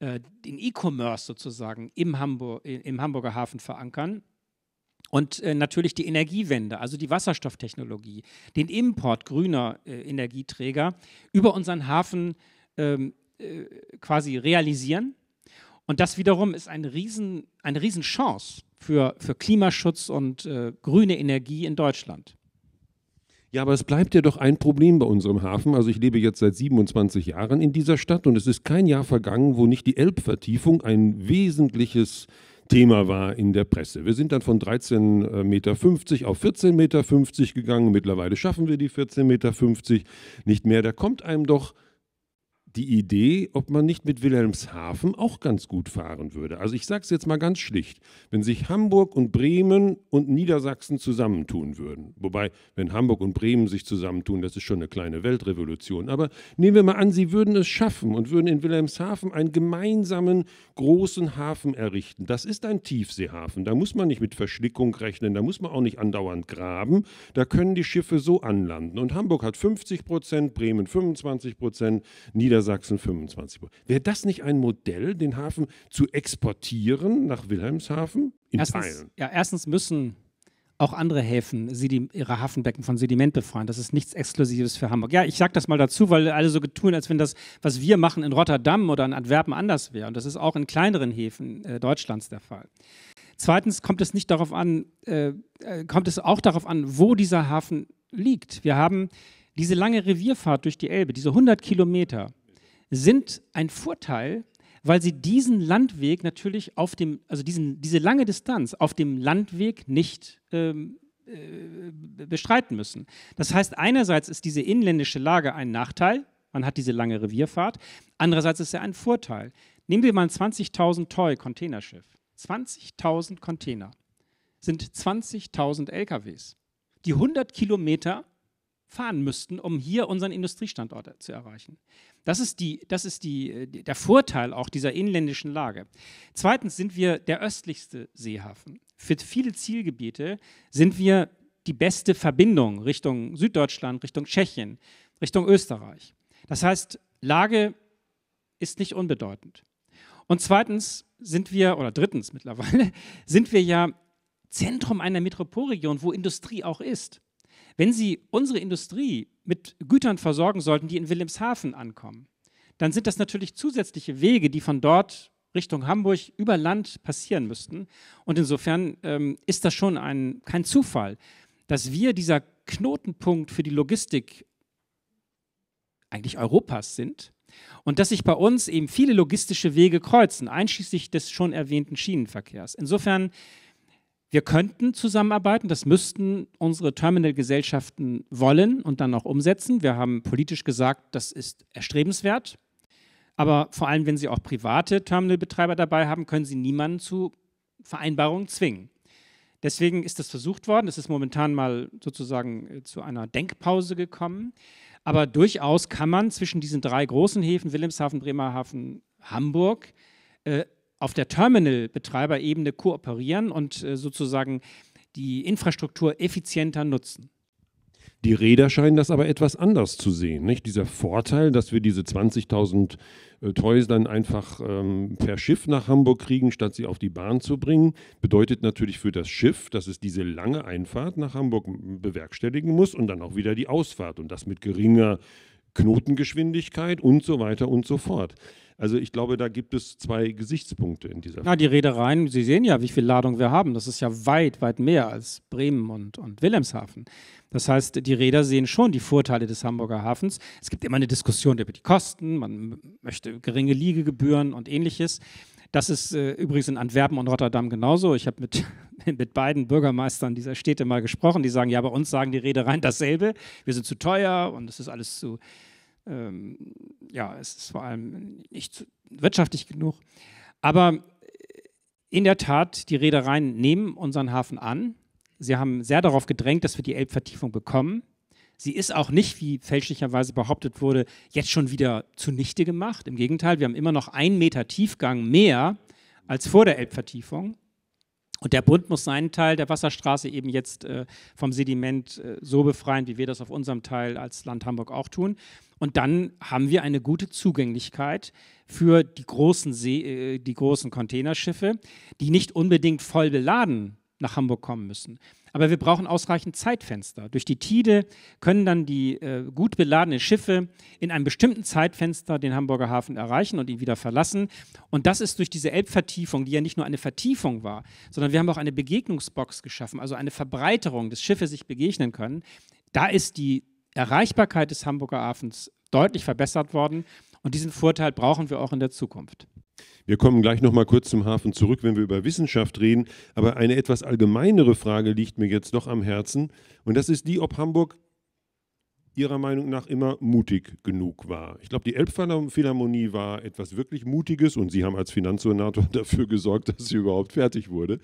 äh, den E-Commerce sozusagen im, Hamburg, im Hamburger Hafen verankern und äh, natürlich die Energiewende, also die Wasserstofftechnologie, den Import grüner äh, Energieträger über unseren Hafen ähm, äh, quasi realisieren. Und das wiederum ist ein Riesen, eine Riesenchance für, für Klimaschutz und äh, grüne Energie in Deutschland. Ja, aber es bleibt ja doch ein Problem bei unserem Hafen. Also ich lebe jetzt seit 27 Jahren in dieser Stadt und es ist kein Jahr vergangen, wo nicht die Elbvertiefung ein wesentliches äh, Thema war in der Presse. Wir sind dann von 13,50 äh, Meter auf 14,50 Meter gegangen. Mittlerweile schaffen wir die 14,50 Meter nicht mehr. Da kommt einem doch die Idee, ob man nicht mit Wilhelmshaven auch ganz gut fahren würde. Also ich sage es jetzt mal ganz schlicht, wenn sich Hamburg und Bremen und Niedersachsen zusammentun würden, wobei, wenn Hamburg und Bremen sich zusammentun, das ist schon eine kleine Weltrevolution, aber nehmen wir mal an, sie würden es schaffen und würden in Wilhelmshaven einen gemeinsamen großen Hafen errichten. Das ist ein Tiefseehafen, da muss man nicht mit Verschlickung rechnen, da muss man auch nicht andauernd graben, da können die Schiffe so anlanden. Und Hamburg hat 50 Prozent, Bremen 25 Prozent, Niedersachsen Niedersachsen 25 Prozent. Wäre das nicht ein Modell, den Hafen zu exportieren nach Wilhelmshaven? In erstens, Teilen. Ja, erstens müssen auch andere Häfen ihre Hafenbecken von Sediment befreien. Das ist nichts Exklusives für Hamburg. Ja, ich sage das mal dazu, weil alle so tun, als wenn das, was wir machen in Rotterdam oder in Antwerpen anders wäre. Und das ist auch in kleineren Häfen äh, Deutschlands der Fall. Zweitens kommt es nicht darauf an, äh, äh kommt es auch darauf an, wo dieser Hafen liegt. Wir haben diese lange Revierfahrt durch die Elbe, diese 100 Kilometer, sind ein Vorteil, weil sie diesen Landweg natürlich auf dem, also diesen, diese lange Distanz auf dem Landweg nicht ähm, äh, bestreiten müssen. Das heißt, einerseits ist diese inländische Lage ein Nachteil, man hat diese lange Revierfahrt, andererseits ist er ein Vorteil. Nehmen wir mal ein 20.000 Toy Containerschiff. 20.000 Container sind 20.000 LKWs, die 100 Kilometer fahren müssten, um hier unseren Industriestandort zu erreichen. Das ist, die, das ist die, äh, der Vorteil auch dieser inländischen Lage. Zweitens sind wir der östlichste Seehafen. Für viele Zielgebiete sind wir die beste Verbindung Richtung Süddeutschland, Richtung Tschechien, Richtung Österreich. Das heißt, Lage ist nicht unbedeutend. Und zweitens sind wir, oder drittens mittlerweile, sind wir ja Zentrum einer Metropolregion, wo Industrie auch ist. Wenn Sie unsere Industrie mit Gütern versorgen sollten, die in Wilhelmshaven ankommen, dann sind das natürlich zusätzliche Wege, die von dort Richtung Hamburg über Land passieren müssten. Und insofern ähm, ist das schon ein, kein Zufall, dass wir dieser Knotenpunkt für die Logistik eigentlich Europas sind und dass sich bei uns eben viele logistische Wege kreuzen, einschließlich des schon erwähnten Schienenverkehrs. Insofern wir könnten zusammenarbeiten, das müssten unsere Terminal-Gesellschaften wollen und dann auch umsetzen. Wir haben politisch gesagt, das ist erstrebenswert. Aber vor allem, wenn Sie auch private Terminalbetreiber dabei haben, können Sie niemanden zu Vereinbarungen zwingen. Deswegen ist das versucht worden. Es ist momentan mal sozusagen äh, zu einer Denkpause gekommen. Aber durchaus kann man zwischen diesen drei großen Häfen, Wilhelmshaven, Bremerhaven, Hamburg, äh, auf der Terminal-Betreiberebene kooperieren und äh, sozusagen die Infrastruktur effizienter nutzen. Die Räder scheinen das aber etwas anders zu sehen. Nicht? Dieser Vorteil, dass wir diese 20.000 äh, Toys dann einfach ähm, per Schiff nach Hamburg kriegen, statt sie auf die Bahn zu bringen, bedeutet natürlich für das Schiff, dass es diese lange Einfahrt nach Hamburg bewerkstelligen muss und dann auch wieder die Ausfahrt und das mit geringer Knotengeschwindigkeit und so weiter und so fort. Also ich glaube, da gibt es zwei Gesichtspunkte in dieser Frage. Na, die Reedereien, Sie sehen ja, wie viel Ladung wir haben. Das ist ja weit, weit mehr als Bremen und, und Wilhelmshaven. Das heißt, die Räder sehen schon die Vorteile des Hamburger Hafens. Es gibt immer eine Diskussion über die Kosten. Man möchte geringe Liegegebühren und ähnliches. Das ist äh, übrigens in Antwerpen und Rotterdam genauso. Ich habe mit, mit beiden Bürgermeistern dieser Städte mal gesprochen. Die sagen, ja, bei uns sagen die Reedereien dasselbe. Wir sind zu teuer und es ist alles zu ähm, ja, es ist vor allem nicht wirtschaftlich genug. Aber äh, in der Tat, die Reedereien nehmen unseren Hafen an. Sie haben sehr darauf gedrängt, dass wir die Elbvertiefung bekommen. Sie ist auch nicht, wie fälschlicherweise behauptet wurde, jetzt schon wieder zunichte gemacht. Im Gegenteil, wir haben immer noch einen Meter Tiefgang mehr als vor der Elbvertiefung. Und der Bund muss seinen Teil der Wasserstraße eben jetzt äh, vom Sediment äh, so befreien, wie wir das auf unserem Teil als Land Hamburg auch tun. Und dann haben wir eine gute Zugänglichkeit für die großen, See, äh, die großen Containerschiffe, die nicht unbedingt voll beladen nach Hamburg kommen müssen. Aber wir brauchen ausreichend Zeitfenster. Durch die Tide können dann die äh, gut beladenen Schiffe in einem bestimmten Zeitfenster den Hamburger Hafen erreichen und ihn wieder verlassen. Und das ist durch diese Elbvertiefung, die ja nicht nur eine Vertiefung war, sondern wir haben auch eine Begegnungsbox geschaffen, also eine Verbreiterung, dass Schiffe sich begegnen können. Da ist die Erreichbarkeit des Hamburger Hafens deutlich verbessert worden. Und diesen Vorteil brauchen wir auch in der Zukunft. Wir kommen gleich noch mal kurz zum Hafen zurück, wenn wir über Wissenschaft reden. Aber eine etwas allgemeinere Frage liegt mir jetzt doch am Herzen. Und das ist die, ob Hamburg Ihrer Meinung nach immer mutig genug war. Ich glaube, die Elbphilharmonie war etwas wirklich Mutiges und Sie haben als Finanzsenator dafür gesorgt, dass sie überhaupt fertig wurde.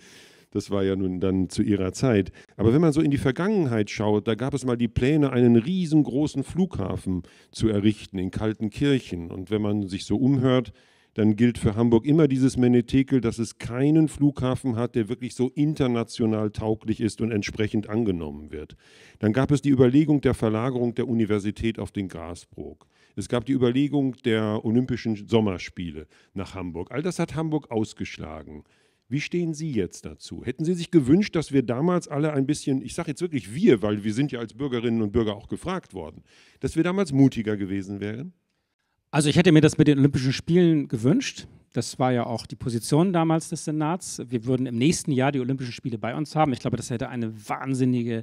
Das war ja nun dann zu ihrer Zeit. Aber wenn man so in die Vergangenheit schaut, da gab es mal die Pläne, einen riesengroßen Flughafen zu errichten in Kaltenkirchen. Und wenn man sich so umhört, dann gilt für Hamburg immer dieses Menetekel, dass es keinen Flughafen hat, der wirklich so international tauglich ist und entsprechend angenommen wird. Dann gab es die Überlegung der Verlagerung der Universität auf den Grasbrook. Es gab die Überlegung der Olympischen Sommerspiele nach Hamburg. All das hat Hamburg ausgeschlagen. Wie stehen Sie jetzt dazu? Hätten Sie sich gewünscht, dass wir damals alle ein bisschen, ich sage jetzt wirklich wir, weil wir sind ja als Bürgerinnen und Bürger auch gefragt worden, dass wir damals mutiger gewesen wären? Also ich hätte mir das mit den Olympischen Spielen gewünscht. Das war ja auch die Position damals des Senats. Wir würden im nächsten Jahr die Olympischen Spiele bei uns haben. Ich glaube, das hätte eine wahnsinnige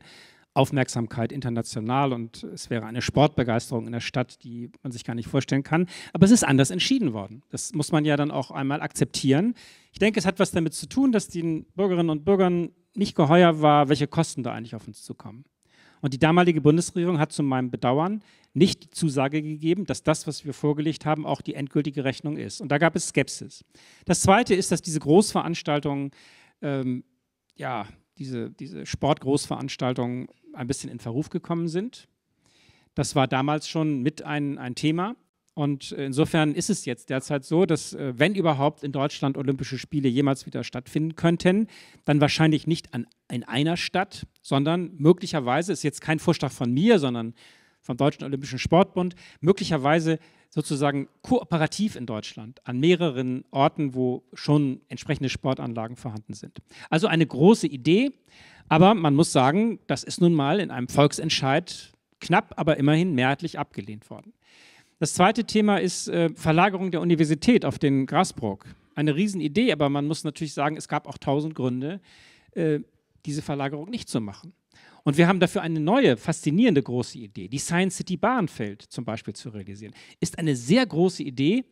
Aufmerksamkeit international und es wäre eine Sportbegeisterung in der Stadt, die man sich gar nicht vorstellen kann. Aber es ist anders entschieden worden. Das muss man ja dann auch einmal akzeptieren. Ich denke, es hat was damit zu tun, dass den Bürgerinnen und Bürgern nicht geheuer war, welche Kosten da eigentlich auf uns zukommen. Und die damalige Bundesregierung hat zu meinem Bedauern nicht die Zusage gegeben, dass das, was wir vorgelegt haben, auch die endgültige Rechnung ist. Und da gab es Skepsis. Das Zweite ist, dass diese Großveranstaltungen ähm, ja, diese, diese Sportgroßveranstaltungen ein bisschen in Verruf gekommen sind. Das war damals schon mit ein, ein Thema. Und äh, insofern ist es jetzt derzeit so, dass, äh, wenn überhaupt in Deutschland Olympische Spiele jemals wieder stattfinden könnten, dann wahrscheinlich nicht an, in einer Stadt, sondern möglicherweise, ist jetzt kein Vorschlag von mir, sondern vom Deutschen Olympischen Sportbund, möglicherweise sozusagen kooperativ in Deutschland an mehreren Orten, wo schon entsprechende Sportanlagen vorhanden sind. Also eine große Idee, aber man muss sagen, das ist nun mal in einem Volksentscheid knapp, aber immerhin mehrheitlich abgelehnt worden. Das zweite Thema ist äh, Verlagerung der Universität auf den Grasbrook. Eine Riesenidee, aber man muss natürlich sagen, es gab auch tausend Gründe, äh, diese Verlagerung nicht zu machen. Und wir haben dafür eine neue, faszinierende große Idee, die Science City Bahrenfeld zum Beispiel zu realisieren. Ist eine sehr große Idee,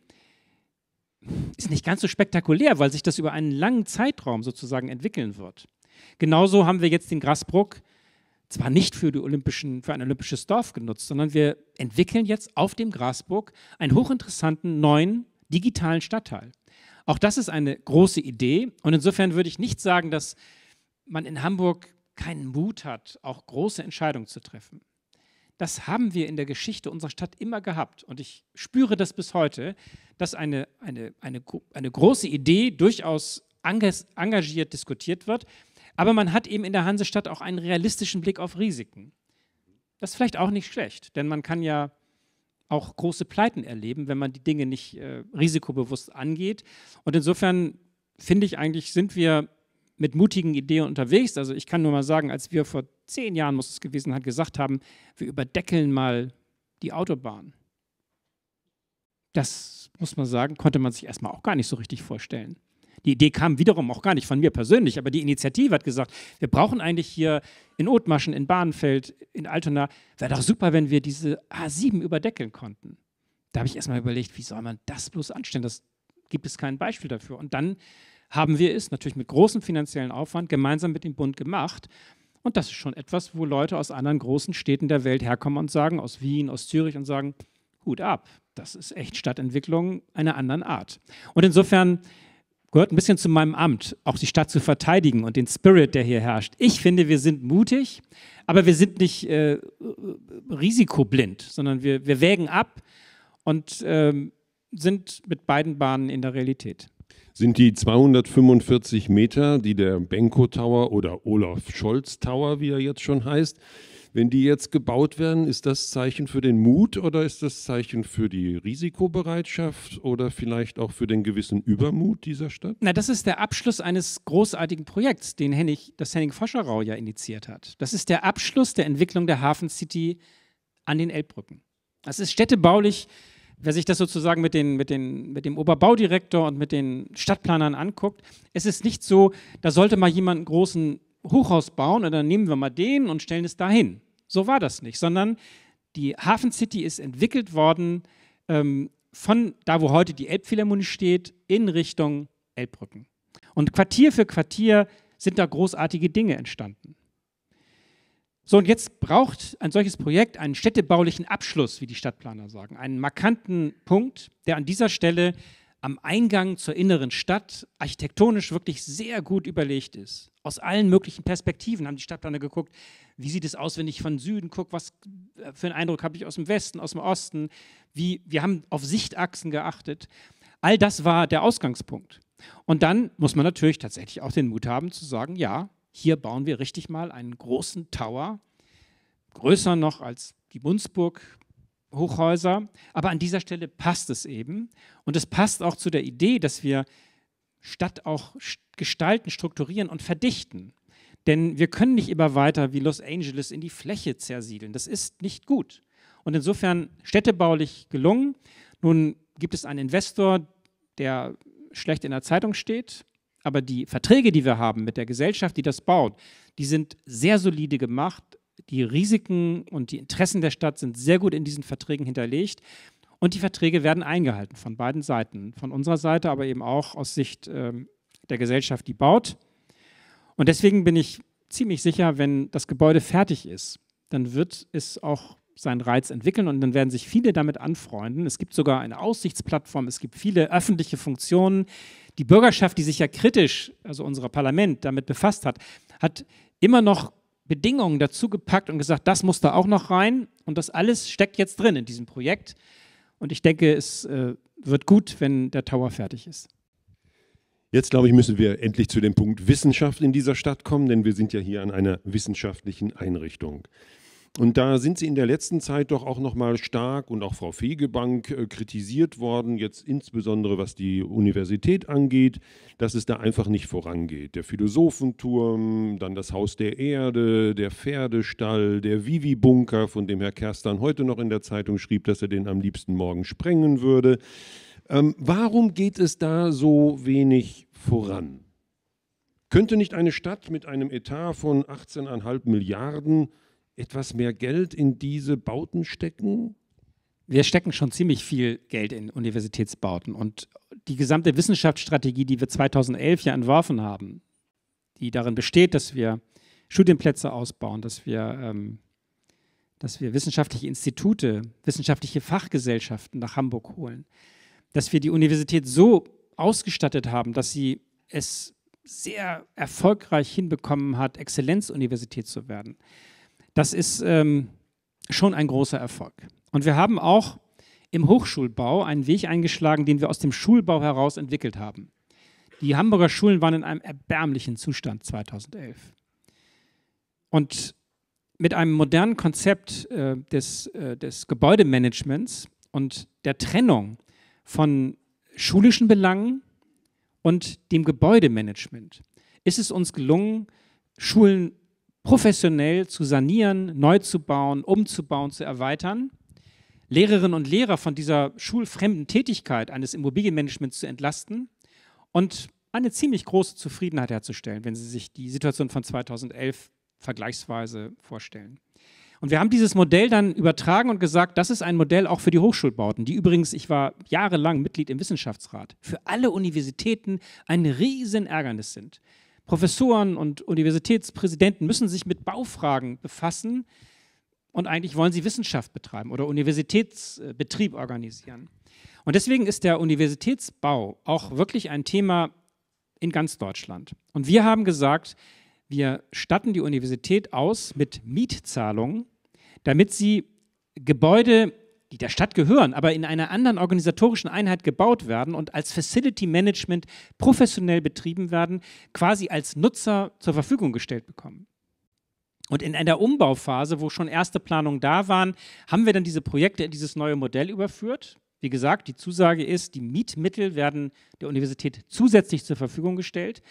ist nicht ganz so spektakulär, weil sich das über einen langen Zeitraum sozusagen entwickeln wird. Genauso haben wir jetzt den Grasbruck zwar nicht für, die Olympischen, für ein olympisches Dorf genutzt, sondern wir entwickeln jetzt auf dem Grasburg einen hochinteressanten neuen digitalen Stadtteil. Auch das ist eine große Idee und insofern würde ich nicht sagen, dass man in Hamburg keinen Mut hat, auch große Entscheidungen zu treffen. Das haben wir in der Geschichte unserer Stadt immer gehabt. Und ich spüre das bis heute, dass eine, eine, eine, eine große Idee durchaus engagiert diskutiert wird. Aber man hat eben in der Hansestadt auch einen realistischen Blick auf Risiken. Das ist vielleicht auch nicht schlecht, denn man kann ja auch große Pleiten erleben, wenn man die Dinge nicht äh, risikobewusst angeht. Und insofern finde ich eigentlich, sind wir mit mutigen Ideen unterwegs. Also ich kann nur mal sagen, als wir vor zehn Jahren, muss es gewesen sein, gesagt haben, wir überdeckeln mal die Autobahn. Das muss man sagen, konnte man sich erstmal auch gar nicht so richtig vorstellen. Die Idee kam wiederum auch gar nicht von mir persönlich, aber die Initiative hat gesagt, wir brauchen eigentlich hier in Othmaschen, in Bahnfeld, in Altona, wäre doch super, wenn wir diese A7 überdeckeln konnten. Da habe ich erstmal überlegt, wie soll man das bloß anstellen? Das gibt es kein Beispiel dafür. Und dann haben wir es natürlich mit großem finanziellen Aufwand gemeinsam mit dem Bund gemacht. Und das ist schon etwas, wo Leute aus anderen großen Städten der Welt herkommen und sagen, aus Wien, aus Zürich und sagen, Hut ab, das ist echt Stadtentwicklung einer anderen Art. Und insofern gehört ein bisschen zu meinem Amt, auch die Stadt zu verteidigen und den Spirit, der hier herrscht. Ich finde, wir sind mutig, aber wir sind nicht äh, risikoblind, sondern wir, wir wägen ab und ähm, sind mit beiden Bahnen in der Realität sind die 245 Meter, die der Benko Tower oder Olaf Scholz Tower, wie er jetzt schon heißt, wenn die jetzt gebaut werden, ist das Zeichen für den Mut oder ist das Zeichen für die Risikobereitschaft oder vielleicht auch für den gewissen Übermut dieser Stadt? Na, das ist der Abschluss eines großartigen Projekts, den Hennig, das Henning Foscherau ja initiiert hat. Das ist der Abschluss der Entwicklung der Hafen City an den Elbbrücken. Das ist städtebaulich wer sich das sozusagen mit, den, mit, den, mit dem Oberbaudirektor und mit den Stadtplanern anguckt, es ist nicht so, da sollte mal jemand einen großen Hochhaus bauen und dann nehmen wir mal den und stellen es dahin. So war das nicht, sondern die Hafen City ist entwickelt worden ähm, von da, wo heute die Elbphilharmonie steht, in Richtung Elbbrücken. Und Quartier für Quartier sind da großartige Dinge entstanden. So, und jetzt braucht ein solches Projekt einen städtebaulichen Abschluss, wie die Stadtplaner sagen, einen markanten Punkt, der an dieser Stelle am Eingang zur inneren Stadt architektonisch wirklich sehr gut überlegt ist. Aus allen möglichen Perspektiven haben die Stadtplaner geguckt, wie sieht es aus, wenn ich von Süden gucke, was äh, für einen Eindruck habe ich aus dem Westen, aus dem Osten, wie, wir haben auf Sichtachsen geachtet. All das war der Ausgangspunkt. Und dann muss man natürlich tatsächlich auch den Mut haben zu sagen, ja, hier bauen wir richtig mal einen großen Tower, größer noch als die Munzburg. Hochhäuser, aber an dieser Stelle passt es eben und es passt auch zu der Idee, dass wir Stadt auch gestalten, strukturieren und verdichten. Denn wir können nicht immer weiter wie Los Angeles in die Fläche zersiedeln. Das ist nicht gut. Und insofern städtebaulich gelungen. Nun gibt es einen Investor, der schlecht in der Zeitung steht, aber die Verträge, die wir haben mit der Gesellschaft, die das baut, die sind sehr solide gemacht. Die Risiken und die Interessen der Stadt sind sehr gut in diesen Verträgen hinterlegt. Und die Verträge werden eingehalten von beiden Seiten. Von unserer Seite, aber eben auch aus Sicht ähm, der Gesellschaft, die baut. Und deswegen bin ich ziemlich sicher, wenn das Gebäude fertig ist, dann wird es auch seinen Reiz entwickeln und dann werden sich viele damit anfreunden. Es gibt sogar eine Aussichtsplattform, es gibt viele öffentliche Funktionen. Die Bürgerschaft, die sich ja kritisch, also unser Parlament, damit befasst hat, hat immer noch Bedingungen dazu gepackt und gesagt, das muss da auch noch rein und das alles steckt jetzt drin in diesem Projekt. Und ich denke, es äh, wird gut, wenn der Tower fertig ist. Jetzt, glaube ich, müssen wir endlich zu dem Punkt Wissenschaft in dieser Stadt kommen, denn wir sind ja hier an einer wissenschaftlichen Einrichtung. Und da sind sie in der letzten Zeit doch auch nochmal stark und auch Frau Fegebank äh, kritisiert worden, jetzt insbesondere was die Universität angeht, dass es da einfach nicht vorangeht. Der Philosophenturm, dann das Haus der Erde, der Pferdestall, der Vivi-Bunker, von dem Herr Kerstan heute noch in der Zeitung schrieb, dass er den am liebsten morgen sprengen würde. Ähm, warum geht es da so wenig voran? Könnte nicht eine Stadt mit einem Etat von 18,5 Milliarden Euro etwas mehr Geld in diese Bauten stecken? Wir stecken schon ziemlich viel Geld in Universitätsbauten und die gesamte Wissenschaftsstrategie, die wir 2011 ja entworfen haben, die darin besteht, dass wir Studienplätze ausbauen, dass wir, ähm, dass wir wissenschaftliche Institute, wissenschaftliche Fachgesellschaften nach Hamburg holen, dass wir die Universität so ausgestattet haben, dass sie es sehr erfolgreich hinbekommen hat, Exzellenzuniversität zu werden. Das ist ähm, schon ein großer Erfolg. Und wir haben auch im Hochschulbau einen Weg eingeschlagen, den wir aus dem Schulbau heraus entwickelt haben. Die Hamburger Schulen waren in einem erbärmlichen Zustand 2011. Und mit einem modernen Konzept äh, des, äh, des Gebäudemanagements und der Trennung von schulischen Belangen und dem Gebäudemanagement ist es uns gelungen, Schulen professionell zu sanieren, neu zu bauen, umzubauen, zu erweitern, Lehrerinnen und Lehrer von dieser schulfremden Tätigkeit eines Immobilienmanagements zu entlasten und eine ziemlich große Zufriedenheit herzustellen, wenn Sie sich die Situation von 2011 vergleichsweise vorstellen. Und wir haben dieses Modell dann übertragen und gesagt, das ist ein Modell auch für die Hochschulbauten, die übrigens, ich war jahrelang Mitglied im Wissenschaftsrat, für alle Universitäten ein Riesenärgernis sind. Professoren und Universitätspräsidenten müssen sich mit Baufragen befassen und eigentlich wollen sie Wissenschaft betreiben oder Universitätsbetrieb organisieren. Und deswegen ist der Universitätsbau auch wirklich ein Thema in ganz Deutschland. Und wir haben gesagt, wir statten die Universität aus mit Mietzahlungen, damit sie Gebäude die der Stadt gehören, aber in einer anderen organisatorischen Einheit gebaut werden und als Facility Management professionell betrieben werden, quasi als Nutzer zur Verfügung gestellt bekommen. Und in einer Umbauphase, wo schon erste Planungen da waren, haben wir dann diese Projekte in dieses neue Modell überführt. Wie gesagt, die Zusage ist, die Mietmittel werden der Universität zusätzlich zur Verfügung gestellt.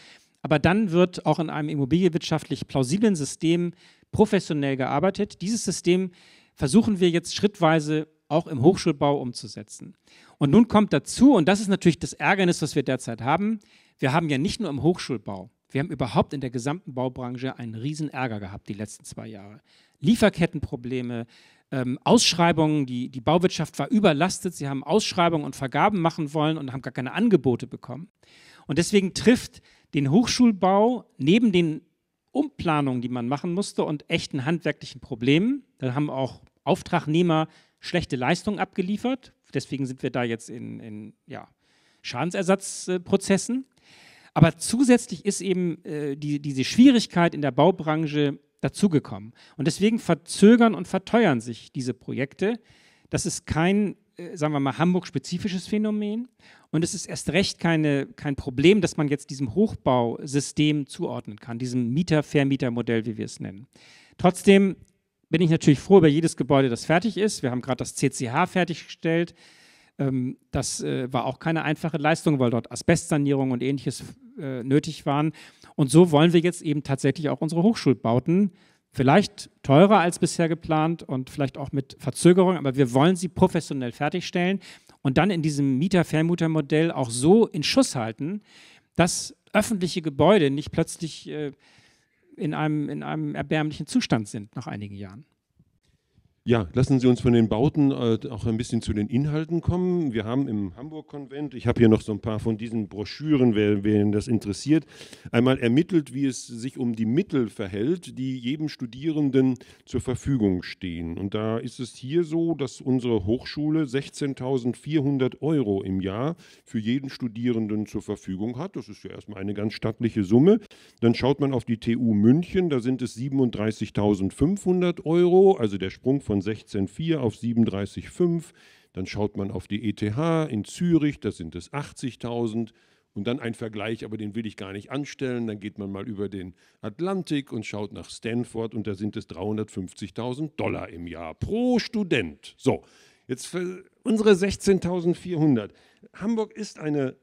Aber dann wird auch in einem immobilienwirtschaftlich plausiblen System professionell gearbeitet. Dieses System versuchen wir jetzt schrittweise auch im Hochschulbau umzusetzen. Und nun kommt dazu, und das ist natürlich das Ärgernis, was wir derzeit haben, wir haben ja nicht nur im Hochschulbau, wir haben überhaupt in der gesamten Baubranche einen riesen Ärger gehabt die letzten zwei Jahre. Lieferkettenprobleme, ähm, Ausschreibungen, die, die Bauwirtschaft war überlastet, sie haben Ausschreibungen und Vergaben machen wollen und haben gar keine Angebote bekommen. Und deswegen trifft den Hochschulbau neben den Umplanungen, die man machen musste und echten handwerklichen Problemen, da haben auch Auftragnehmer schlechte Leistung abgeliefert. Deswegen sind wir da jetzt in, in ja, Schadensersatzprozessen. Aber zusätzlich ist eben äh, die, diese Schwierigkeit in der Baubranche dazugekommen. Und deswegen verzögern und verteuern sich diese Projekte. Das ist kein, äh, sagen wir mal, Hamburg-spezifisches Phänomen. Und es ist erst recht keine, kein Problem, dass man jetzt diesem Hochbausystem zuordnen kann, diesem Mieter-Vermieter-Modell, wie wir es nennen. Trotzdem bin ich natürlich froh über jedes Gebäude, das fertig ist. Wir haben gerade das CCH fertiggestellt. Ähm, das äh, war auch keine einfache Leistung, weil dort Asbestsanierung und ähnliches äh, nötig waren. Und so wollen wir jetzt eben tatsächlich auch unsere Hochschulbauten, vielleicht teurer als bisher geplant und vielleicht auch mit Verzögerung, aber wir wollen sie professionell fertigstellen und dann in diesem Mieter-Vermieter-Modell auch so in Schuss halten, dass öffentliche Gebäude nicht plötzlich äh, in einem, in einem erbärmlichen Zustand sind nach einigen Jahren. Ja, lassen Sie uns von den Bauten äh, auch ein bisschen zu den Inhalten kommen. Wir haben im Hamburg-Konvent, ich habe hier noch so ein paar von diesen Broschüren, wer, wen das interessiert, einmal ermittelt, wie es sich um die Mittel verhält, die jedem Studierenden zur Verfügung stehen. Und da ist es hier so, dass unsere Hochschule 16.400 Euro im Jahr für jeden Studierenden zur Verfügung hat. Das ist ja erstmal eine ganz stattliche Summe. Dann schaut man auf die TU München, da sind es 37.500 Euro, also der Sprung von von 16,4 auf 37,5. Dann schaut man auf die ETH in Zürich, da sind es 80.000. Und dann ein Vergleich, aber den will ich gar nicht anstellen. Dann geht man mal über den Atlantik und schaut nach Stanford und da sind es 350.000 Dollar im Jahr pro Student. So, jetzt für unsere 16.400. Hamburg ist eine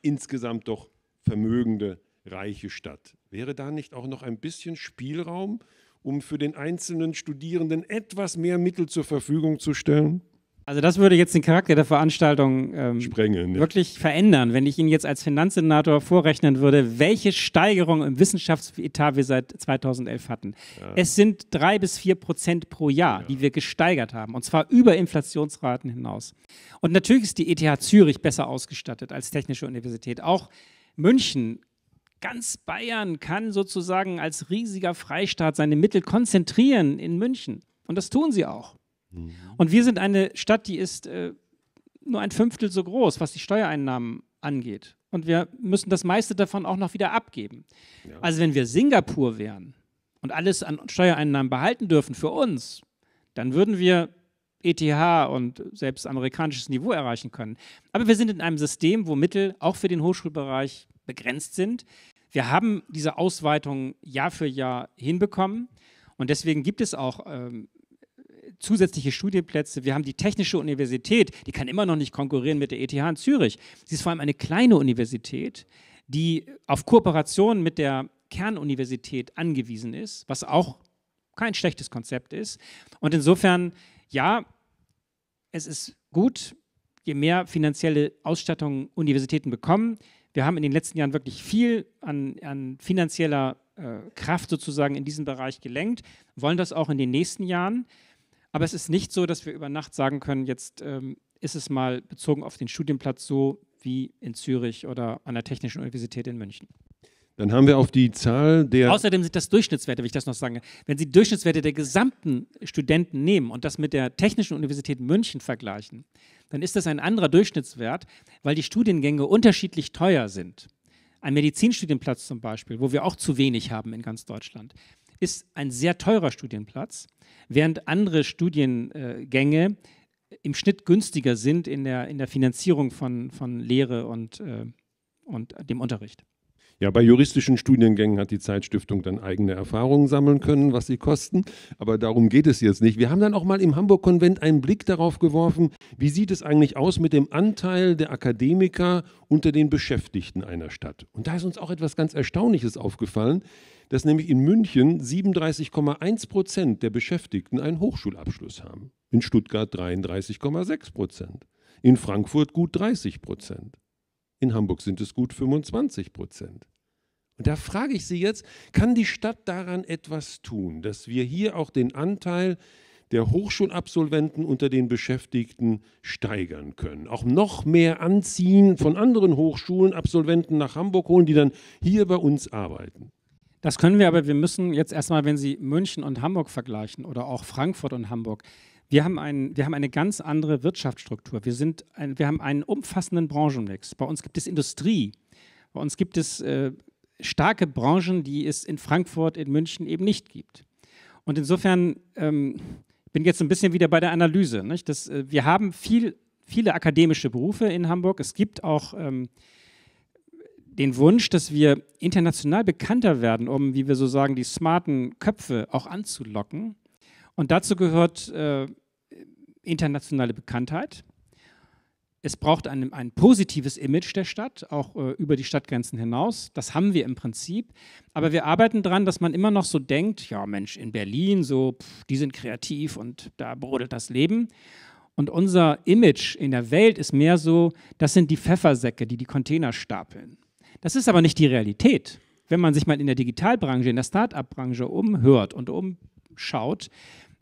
insgesamt doch vermögende, reiche Stadt. Wäre da nicht auch noch ein bisschen Spielraum? um für den einzelnen Studierenden etwas mehr Mittel zur Verfügung zu stellen? Also das würde jetzt den Charakter der Veranstaltung ähm, Sprengen, wirklich verändern, wenn ich Ihnen jetzt als Finanzsenator vorrechnen würde, welche Steigerung im Wissenschaftsetat wir seit 2011 hatten. Ja. Es sind drei bis vier Prozent pro Jahr, ja. die wir gesteigert haben, und zwar über Inflationsraten hinaus. Und natürlich ist die ETH Zürich besser ausgestattet als Technische Universität. Auch München Ganz Bayern kann sozusagen als riesiger Freistaat seine Mittel konzentrieren in München. Und das tun sie auch. Mhm. Und wir sind eine Stadt, die ist äh, nur ein Fünftel so groß, was die Steuereinnahmen angeht. Und wir müssen das meiste davon auch noch wieder abgeben. Ja. Also wenn wir Singapur wären und alles an Steuereinnahmen behalten dürfen für uns, dann würden wir ETH und selbst amerikanisches Niveau erreichen können. Aber wir sind in einem System, wo Mittel auch für den Hochschulbereich begrenzt sind. Wir haben diese Ausweitung Jahr für Jahr hinbekommen und deswegen gibt es auch ähm, zusätzliche Studienplätze. Wir haben die Technische Universität, die kann immer noch nicht konkurrieren mit der ETH in Zürich. Sie ist vor allem eine kleine Universität, die auf Kooperation mit der Kernuniversität angewiesen ist, was auch kein schlechtes Konzept ist. Und insofern, ja, es ist gut, je mehr finanzielle Ausstattung Universitäten bekommen, wir haben in den letzten Jahren wirklich viel an, an finanzieller äh, Kraft sozusagen in diesen Bereich gelenkt, wollen das auch in den nächsten Jahren. Aber es ist nicht so, dass wir über Nacht sagen können, jetzt ähm, ist es mal bezogen auf den Studienplatz so wie in Zürich oder an der Technischen Universität in München. Dann haben wir auf die Zahl der. Außerdem sind das Durchschnittswerte, wenn ich das noch sagen Wenn Sie Durchschnittswerte der gesamten Studenten nehmen und das mit der Technischen Universität München vergleichen, dann ist das ein anderer Durchschnittswert, weil die Studiengänge unterschiedlich teuer sind. Ein Medizinstudienplatz zum Beispiel, wo wir auch zu wenig haben in ganz Deutschland, ist ein sehr teurer Studienplatz, während andere Studiengänge im Schnitt günstiger sind in der, in der Finanzierung von, von Lehre und, äh, und dem Unterricht. Ja, bei juristischen Studiengängen hat die Zeitstiftung dann eigene Erfahrungen sammeln können, was sie kosten. Aber darum geht es jetzt nicht. Wir haben dann auch mal im Hamburg-Konvent einen Blick darauf geworfen, wie sieht es eigentlich aus mit dem Anteil der Akademiker unter den Beschäftigten einer Stadt. Und da ist uns auch etwas ganz Erstaunliches aufgefallen, dass nämlich in München 37,1 Prozent der Beschäftigten einen Hochschulabschluss haben. In Stuttgart 33,6 Prozent. In Frankfurt gut 30 Prozent. In Hamburg sind es gut 25 Prozent. Und da frage ich Sie jetzt, kann die Stadt daran etwas tun, dass wir hier auch den Anteil der Hochschulabsolventen unter den Beschäftigten steigern können. Auch noch mehr anziehen von anderen Hochschulen, Absolventen nach Hamburg holen, die dann hier bei uns arbeiten. Das können wir, aber wir müssen jetzt erstmal, wenn Sie München und Hamburg vergleichen oder auch Frankfurt und Hamburg, wir haben, ein, wir haben eine ganz andere Wirtschaftsstruktur. Wir, sind ein, wir haben einen umfassenden Branchenmix. Bei uns gibt es Industrie, bei uns gibt es äh, starke Branchen, die es in Frankfurt, in München eben nicht gibt. Und insofern ähm, bin jetzt ein bisschen wieder bei der Analyse. Nicht? Das, äh, wir haben viel, viele akademische Berufe in Hamburg. Es gibt auch ähm, den Wunsch, dass wir international bekannter werden, um, wie wir so sagen, die smarten Köpfe auch anzulocken. Und dazu gehört äh, internationale Bekanntheit. Es braucht ein, ein positives Image der Stadt, auch äh, über die Stadtgrenzen hinaus. Das haben wir im Prinzip. Aber wir arbeiten daran, dass man immer noch so denkt, ja Mensch, in Berlin, so, pff, die sind kreativ und da brodelt das Leben. Und unser Image in der Welt ist mehr so, das sind die Pfeffersäcke, die die Container stapeln. Das ist aber nicht die Realität. Wenn man sich mal in der Digitalbranche, in der Start-up-Branche umhört und umschaut,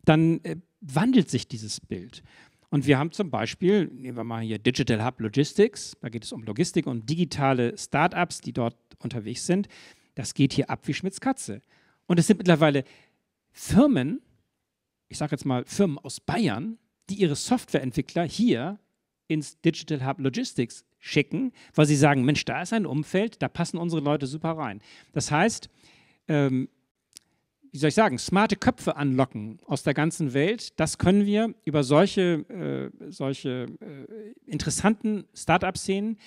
dann äh, wandelt sich dieses Bild. Und wir haben zum Beispiel, nehmen wir mal hier Digital Hub Logistics, da geht es um Logistik und um digitale Startups, die dort unterwegs sind. Das geht hier ab wie Schmitz Katze. Und es sind mittlerweile Firmen, ich sage jetzt mal Firmen aus Bayern, die ihre Softwareentwickler hier ins Digital Hub Logistics schicken, weil sie sagen, Mensch, da ist ein Umfeld, da passen unsere Leute super rein. Das heißt, ähm, wie soll ich sagen, smarte Köpfe anlocken aus der ganzen Welt. Das können wir über solche, äh, solche äh, interessanten Start-up-Szenen.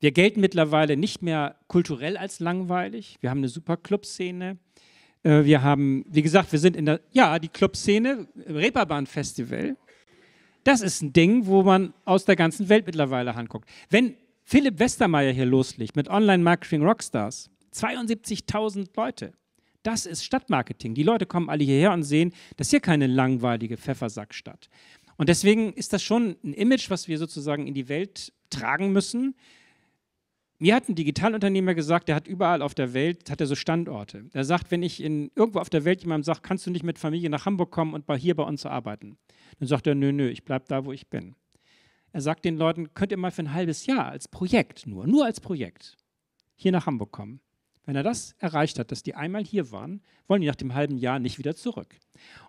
Wir gelten mittlerweile nicht mehr kulturell als langweilig. Wir haben eine super Club-Szene. Äh, wir haben, wie gesagt, wir sind in der, ja, die Club-Szene, Reeperbahn-Festival. Das ist ein Ding, wo man aus der ganzen Welt mittlerweile anguckt. Wenn Philipp Westermeier hier loslegt mit Online-Marketing Rockstars, 72.000 Leute, das ist Stadtmarketing. Die Leute kommen alle hierher und sehen, dass hier keine langweilige Pfeffersackstadt. Und deswegen ist das schon ein Image, was wir sozusagen in die Welt tragen müssen. Mir hat ein Digitalunternehmer gesagt, der hat überall auf der Welt, hat er so Standorte. Er sagt, wenn ich in, irgendwo auf der Welt jemandem sage, kannst du nicht mit Familie nach Hamburg kommen und hier bei uns arbeiten? Dann sagt er, nö, nö, ich bleibe da, wo ich bin. Er sagt den Leuten, könnt ihr mal für ein halbes Jahr als Projekt nur, nur als Projekt hier nach Hamburg kommen. Wenn er das erreicht hat, dass die einmal hier waren, wollen die nach dem halben Jahr nicht wieder zurück.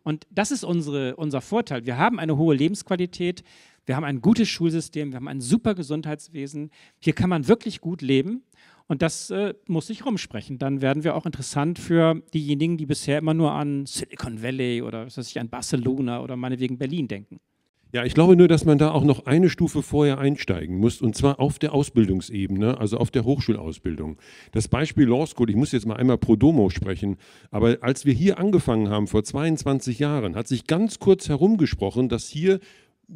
Und das ist unsere, unser Vorteil. Wir haben eine hohe Lebensqualität, wir haben ein gutes Schulsystem, wir haben ein super Gesundheitswesen. Hier kann man wirklich gut leben und das äh, muss sich rumsprechen. Dann werden wir auch interessant für diejenigen, die bisher immer nur an Silicon Valley oder was weiß ich, an Barcelona oder meinetwegen Berlin denken. Ja, ich glaube nur, dass man da auch noch eine Stufe vorher einsteigen muss, und zwar auf der Ausbildungsebene, also auf der Hochschulausbildung. Das Beispiel Law School, ich muss jetzt mal einmal pro domo sprechen, aber als wir hier angefangen haben, vor 22 Jahren, hat sich ganz kurz herumgesprochen, dass hier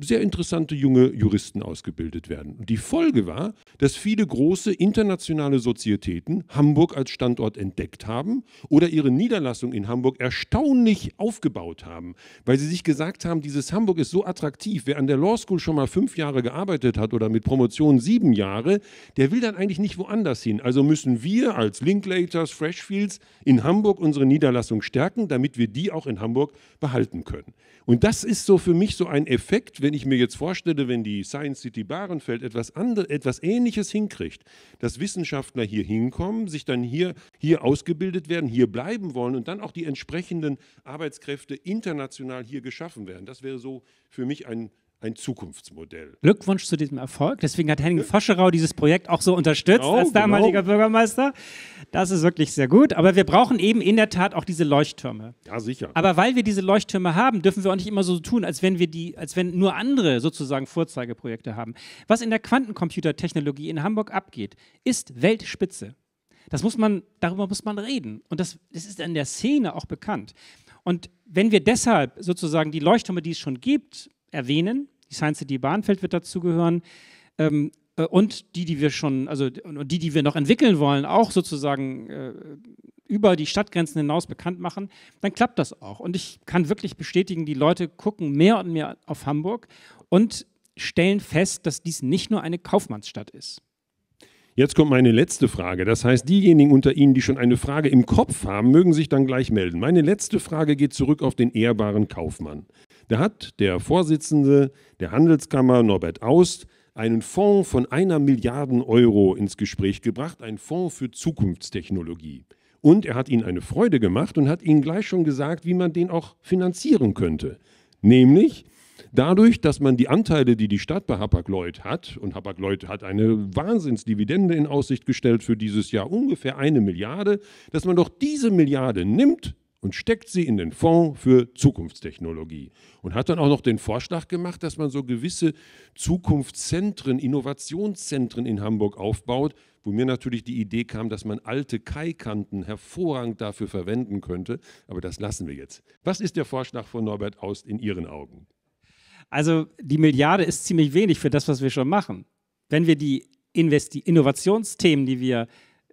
sehr interessante junge Juristen ausgebildet werden. Und die Folge war, dass viele große internationale Sozietäten Hamburg als Standort entdeckt haben oder ihre Niederlassung in Hamburg erstaunlich aufgebaut haben, weil sie sich gesagt haben, dieses Hamburg ist so attraktiv, wer an der Law School schon mal fünf Jahre gearbeitet hat oder mit Promotion sieben Jahre, der will dann eigentlich nicht woanders hin. Also müssen wir als Linklaters, Freshfields in Hamburg unsere Niederlassung stärken, damit wir die auch in Hamburg behalten können. Und das ist so für mich so ein Effekt, wenn ich mir jetzt vorstelle, wenn die Science City Bahrenfeld etwas, andere, etwas Ähnliches hinkriegt, dass Wissenschaftler hier hinkommen, sich dann hier, hier ausgebildet werden, hier bleiben wollen und dann auch die entsprechenden Arbeitskräfte international hier geschaffen werden. Das wäre so für mich ein ein Zukunftsmodell. Glückwunsch zu diesem Erfolg. Deswegen hat Henning Foscherau dieses Projekt auch so unterstützt genau, als genau. damaliger genau. Bürgermeister. Das ist wirklich sehr gut. Aber wir brauchen eben in der Tat auch diese Leuchttürme. Ja, sicher. Aber weil wir diese Leuchttürme haben, dürfen wir auch nicht immer so tun, als wenn wir die, als wenn nur andere sozusagen Vorzeigeprojekte haben. Was in der Quantencomputertechnologie in Hamburg abgeht, ist Weltspitze. Das muss man, darüber muss man reden. Und das, das ist in der Szene auch bekannt. Und wenn wir deshalb sozusagen die Leuchttürme, die es schon gibt, erwähnen, die Science City Bahnfeld wird dazugehören. Ähm, äh, und die, die wir schon, also die, die wir noch entwickeln wollen, auch sozusagen äh, über die Stadtgrenzen hinaus bekannt machen, dann klappt das auch. Und ich kann wirklich bestätigen, die Leute gucken mehr und mehr auf Hamburg und stellen fest, dass dies nicht nur eine Kaufmannsstadt ist. Jetzt kommt meine letzte Frage. Das heißt, diejenigen unter Ihnen, die schon eine Frage im Kopf haben, mögen sich dann gleich melden. Meine letzte Frage geht zurück auf den ehrbaren Kaufmann. Da hat der Vorsitzende der Handelskammer Norbert Aust einen Fonds von einer Milliarde Euro ins Gespräch gebracht, einen Fonds für Zukunftstechnologie. Und er hat ihnen eine Freude gemacht und hat ihnen gleich schon gesagt, wie man den auch finanzieren könnte. Nämlich dadurch, dass man die Anteile, die die Stadt bei Hapag-Lloyd hat, und Hapag-Lloyd hat eine Wahnsinnsdividende in Aussicht gestellt für dieses Jahr, ungefähr eine Milliarde, dass man doch diese Milliarde nimmt und steckt sie in den Fonds für Zukunftstechnologie und hat dann auch noch den Vorschlag gemacht, dass man so gewisse Zukunftszentren, Innovationszentren in Hamburg aufbaut, wo mir natürlich die Idee kam, dass man alte Kaikanten hervorragend dafür verwenden könnte, aber das lassen wir jetzt. Was ist der Vorschlag von Norbert Aust in Ihren Augen? Also die Milliarde ist ziemlich wenig für das, was wir schon machen. Wenn wir die Investi Innovationsthemen, die wir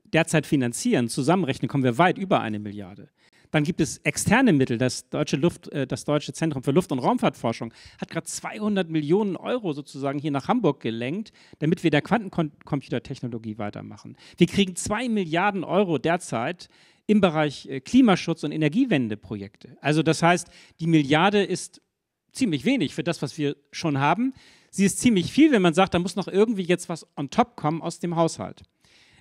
derzeit finanzieren, zusammenrechnen, kommen wir weit über eine Milliarde. Dann gibt es externe Mittel. Das Deutsche, Luft, äh, das Deutsche Zentrum für Luft- und Raumfahrtforschung hat gerade 200 Millionen Euro sozusagen hier nach Hamburg gelenkt, damit wir der Quantencomputertechnologie weitermachen. Wir kriegen 2 Milliarden Euro derzeit im Bereich äh, Klimaschutz und Energiewendeprojekte. Also das heißt, die Milliarde ist ziemlich wenig für das, was wir schon haben. Sie ist ziemlich viel, wenn man sagt, da muss noch irgendwie jetzt was on top kommen aus dem Haushalt.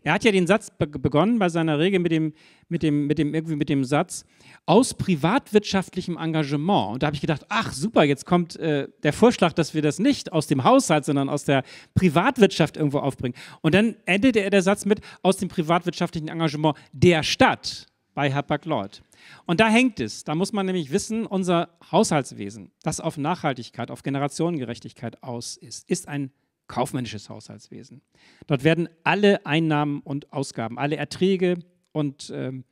Er hat ja den Satz be begonnen bei seiner Regel mit dem, mit dem, mit dem, irgendwie mit dem Satz aus privatwirtschaftlichem Engagement. Und da habe ich gedacht, ach super, jetzt kommt äh, der Vorschlag, dass wir das nicht aus dem Haushalt, sondern aus der Privatwirtschaft irgendwo aufbringen. Und dann endete er der Satz mit aus dem privatwirtschaftlichen Engagement der Stadt bei Hapag-Lloyd. Und da hängt es. Da muss man nämlich wissen, unser Haushaltswesen, das auf Nachhaltigkeit, auf Generationengerechtigkeit aus ist, ist ein kaufmännisches Haushaltswesen. Dort werden alle Einnahmen und Ausgaben, alle Erträge und ähm,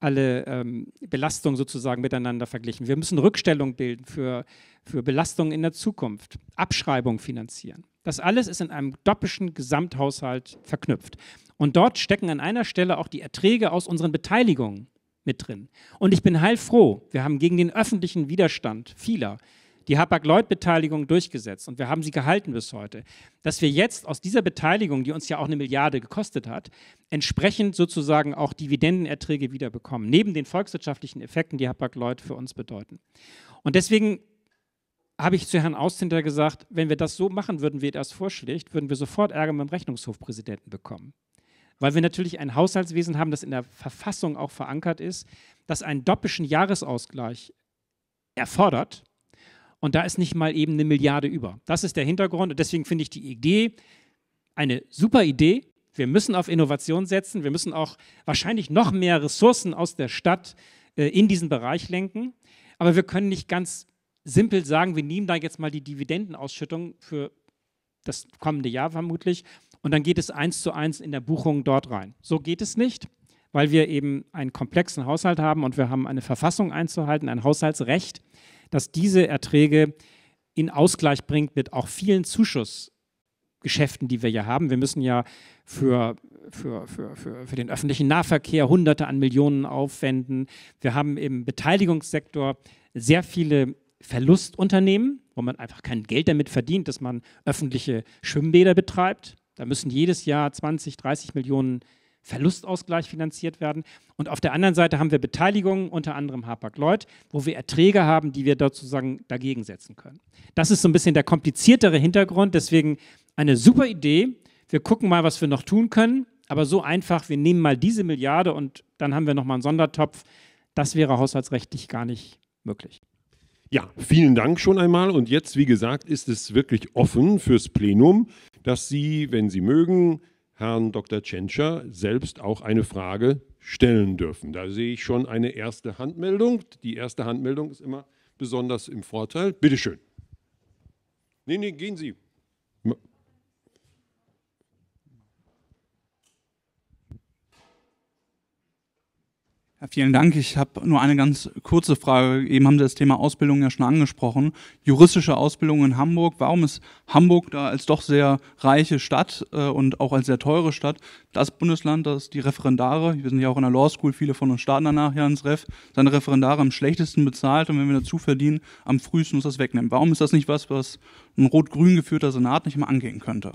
alle ähm, Belastungen sozusagen miteinander verglichen. Wir müssen Rückstellung bilden für, für Belastungen in der Zukunft, Abschreibung finanzieren. Das alles ist in einem doppischen Gesamthaushalt verknüpft. Und dort stecken an einer Stelle auch die Erträge aus unseren Beteiligungen mit drin. Und ich bin heilfroh, wir haben gegen den öffentlichen Widerstand vieler die Hapag-Lloyd-Beteiligung durchgesetzt und wir haben sie gehalten bis heute, dass wir jetzt aus dieser Beteiligung, die uns ja auch eine Milliarde gekostet hat, entsprechend sozusagen auch Dividendenerträge wieder bekommen, neben den volkswirtschaftlichen Effekten, die Hapag-Lloyd für uns bedeuten. Und deswegen habe ich zu Herrn Austinter gesagt, wenn wir das so machen würden, wie er das vorschlägt, würden wir sofort Ärger mit dem Rechnungshofpräsidenten bekommen. Weil wir natürlich ein Haushaltswesen haben, das in der Verfassung auch verankert ist, das einen doppischen Jahresausgleich erfordert und da ist nicht mal eben eine Milliarde über. Das ist der Hintergrund. Und deswegen finde ich die Idee eine super Idee. Wir müssen auf Innovation setzen. Wir müssen auch wahrscheinlich noch mehr Ressourcen aus der Stadt äh, in diesen Bereich lenken. Aber wir können nicht ganz simpel sagen, wir nehmen da jetzt mal die Dividendenausschüttung für das kommende Jahr vermutlich und dann geht es eins zu eins in der Buchung dort rein. So geht es nicht, weil wir eben einen komplexen Haushalt haben und wir haben eine Verfassung einzuhalten, ein Haushaltsrecht dass diese Erträge in Ausgleich bringt mit auch vielen Zuschussgeschäften, die wir hier haben. Wir müssen ja für, für, für, für, für den öffentlichen Nahverkehr Hunderte an Millionen aufwenden. Wir haben im Beteiligungssektor sehr viele Verlustunternehmen, wo man einfach kein Geld damit verdient, dass man öffentliche Schwimmbäder betreibt. Da müssen jedes Jahr 20, 30 Millionen Euro Verlustausgleich finanziert werden. Und auf der anderen Seite haben wir Beteiligungen, unter anderem Hapag-Lloyd, wo wir Erträge haben, die wir dort sozusagen dagegen setzen können. Das ist so ein bisschen der kompliziertere Hintergrund. Deswegen eine super Idee. Wir gucken mal, was wir noch tun können. Aber so einfach, wir nehmen mal diese Milliarde und dann haben wir nochmal einen Sondertopf. Das wäre haushaltsrechtlich gar nicht möglich. Ja, vielen Dank schon einmal. Und jetzt, wie gesagt, ist es wirklich offen fürs Plenum, dass Sie, wenn Sie mögen, Herrn Dr. Tschentscher selbst auch eine Frage stellen dürfen. Da sehe ich schon eine erste Handmeldung. Die erste Handmeldung ist immer besonders im Vorteil. Bitte schön. Nee, nee, gehen Sie. Ja, vielen Dank. Ich habe nur eine ganz kurze Frage. Eben haben Sie das Thema Ausbildung ja schon angesprochen. Juristische Ausbildung in Hamburg. Warum ist Hamburg da als doch sehr reiche Stadt äh, und auch als sehr teure Stadt das Bundesland, das die Referendare, wir sind ja auch in der Law School, viele von uns starten danach ja ins Ref, seine Referendare am schlechtesten bezahlt und wenn wir dazu verdienen, am frühesten uns das wegnehmen. Warum ist das nicht was, was ein rot-grün geführter Senat nicht mal angehen könnte?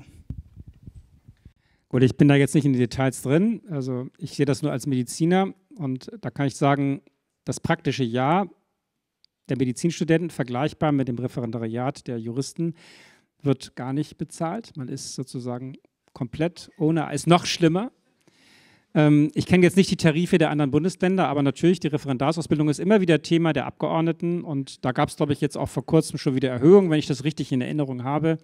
Gut, ich bin da jetzt nicht in die Details drin. Also ich sehe das nur als Mediziner und da kann ich sagen, das praktische Jahr der Medizinstudenten vergleichbar mit dem Referendariat der Juristen wird gar nicht bezahlt. Man ist sozusagen komplett ohne, ist noch schlimmer. Ähm, ich kenne jetzt nicht die Tarife der anderen Bundesländer, aber natürlich die Referendarsausbildung ist immer wieder Thema der Abgeordneten und da gab es, glaube ich, jetzt auch vor kurzem schon wieder Erhöhungen, wenn ich das richtig in Erinnerung habe.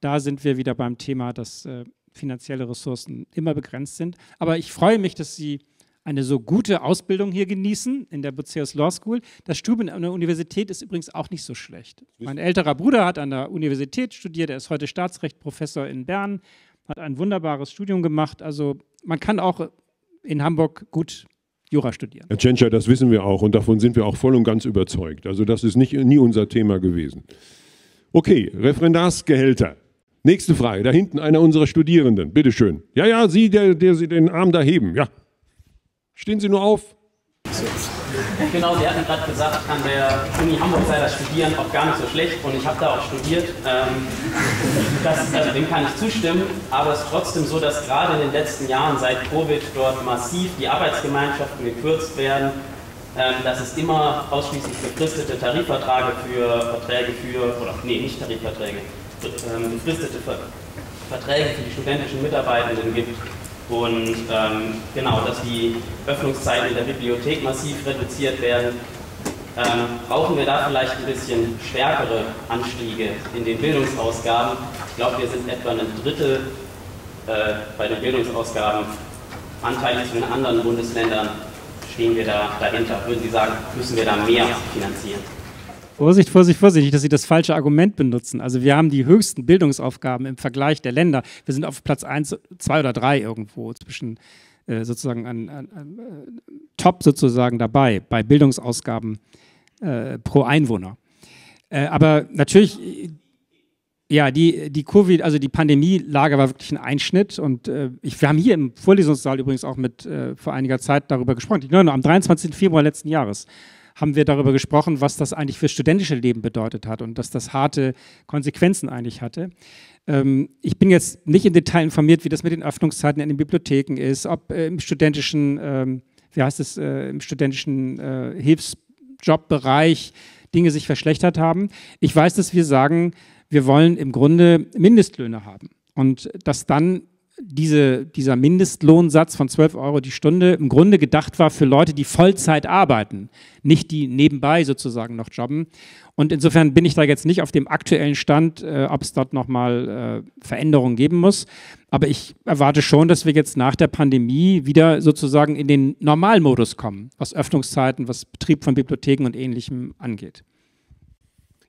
Da sind wir wieder beim Thema, dass äh, finanzielle Ressourcen immer begrenzt sind. Aber ich freue mich, dass Sie eine so gute Ausbildung hier genießen in der Buceus Law School. Das Studium an der Universität ist übrigens auch nicht so schlecht. Mein älterer Bruder hat an der Universität studiert, er ist heute Staatsrechtprofessor in Bern, hat ein wunderbares Studium gemacht. Also man kann auch in Hamburg gut Jura studieren. Herr Tschentscher, das wissen wir auch und davon sind wir auch voll und ganz überzeugt. Also das ist nicht, nie unser Thema gewesen. Okay, Referendarsgehälter. Nächste Frage, da hinten einer unserer Studierenden, bitteschön. Ja, ja, Sie, der, der Sie den Arm da heben, ja. Stehen Sie nur auf. Genau, Sie hatten gerade gesagt, an der Uni Hamburg sei das Studieren auch gar nicht so schlecht und ich habe da auch studiert. Ähm, das, also dem kann ich zustimmen, aber es ist trotzdem so, dass gerade in den letzten Jahren seit Covid dort massiv die Arbeitsgemeinschaften gekürzt werden, ähm, dass es immer ausschließlich befristete Tarifverträge für Verträge für, oder nee, nicht Tarifverträge, ähm, befristete Ver Verträge für die studentischen Mitarbeitenden gibt und ähm, genau, dass die Öffnungszeiten in der Bibliothek massiv reduziert werden. Ähm, brauchen wir da vielleicht ein bisschen stärkere Anstiege in den Bildungsausgaben? Ich glaube, wir sind etwa ein Drittel äh, bei den Bildungsausgaben anteilig zu den anderen Bundesländern. Stehen wir da dahinter? Würden Sie sagen, müssen wir da mehr finanzieren? Vorsicht, Vorsicht, Vorsicht, nicht, dass Sie das falsche Argument benutzen. Also wir haben die höchsten Bildungsaufgaben im Vergleich der Länder. Wir sind auf Platz 1, 2 oder 3 irgendwo zwischen äh, sozusagen an, an, an, äh, top sozusagen dabei bei Bildungsausgaben äh, pro Einwohner. Äh, aber natürlich, äh, ja, die, die Covid, also die Pandemielage war wirklich ein Einschnitt und äh, ich, wir haben hier im Vorlesungssaal übrigens auch mit äh, vor einiger Zeit darüber gesprochen. Ich, Nein, am 23. Februar letzten Jahres haben wir darüber gesprochen, was das eigentlich für studentische Leben bedeutet hat und dass das harte Konsequenzen eigentlich hatte. Ähm, ich bin jetzt nicht im Detail informiert, wie das mit den Öffnungszeiten in den Bibliotheken ist, ob äh, im studentischen, ähm, wie heißt es, äh, im studentischen äh, Hilfsjobbereich Dinge sich verschlechtert haben. Ich weiß, dass wir sagen, wir wollen im Grunde Mindestlöhne haben und dass dann diese, dieser Mindestlohnsatz von 12 Euro die Stunde im Grunde gedacht war für Leute, die Vollzeit arbeiten, nicht die nebenbei sozusagen noch jobben. Und insofern bin ich da jetzt nicht auf dem aktuellen Stand, äh, ob es dort nochmal äh, Veränderungen geben muss. Aber ich erwarte schon, dass wir jetzt nach der Pandemie wieder sozusagen in den Normalmodus kommen, was Öffnungszeiten, was Betrieb von Bibliotheken und ähnlichem angeht.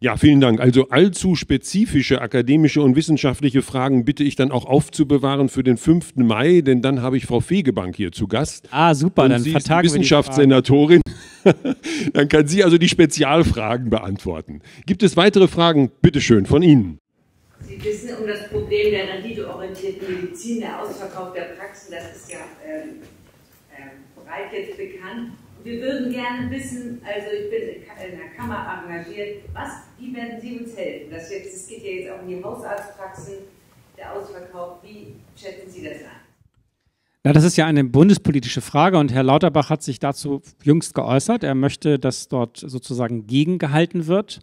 Ja, vielen Dank. Also allzu spezifische akademische und wissenschaftliche Fragen bitte ich dann auch aufzubewahren für den 5. Mai, denn dann habe ich Frau Fegebank hier zu Gast. Ah, super, und dann sie vertagen ist die Wissenschaftssenatorin. dann kann sie also die Spezialfragen beantworten. Gibt es weitere Fragen? Bitte schön, von Ihnen. Sie wissen um das Problem der renditeorientierten Medizin, der Ausverkauf der Praxen, das ist ja ähm, ähm, breit jetzt bekannt. Wir würden gerne wissen, also ich bin in der Kammer engagiert, was, wie werden Sie uns helfen? Das, jetzt, das geht ja jetzt auch um die Hausarztpraxen, der Ausverkauf, wie schätzen Sie das an? Na, das ist ja eine bundespolitische Frage und Herr Lauterbach hat sich dazu jüngst geäußert. Er möchte, dass dort sozusagen gegengehalten wird.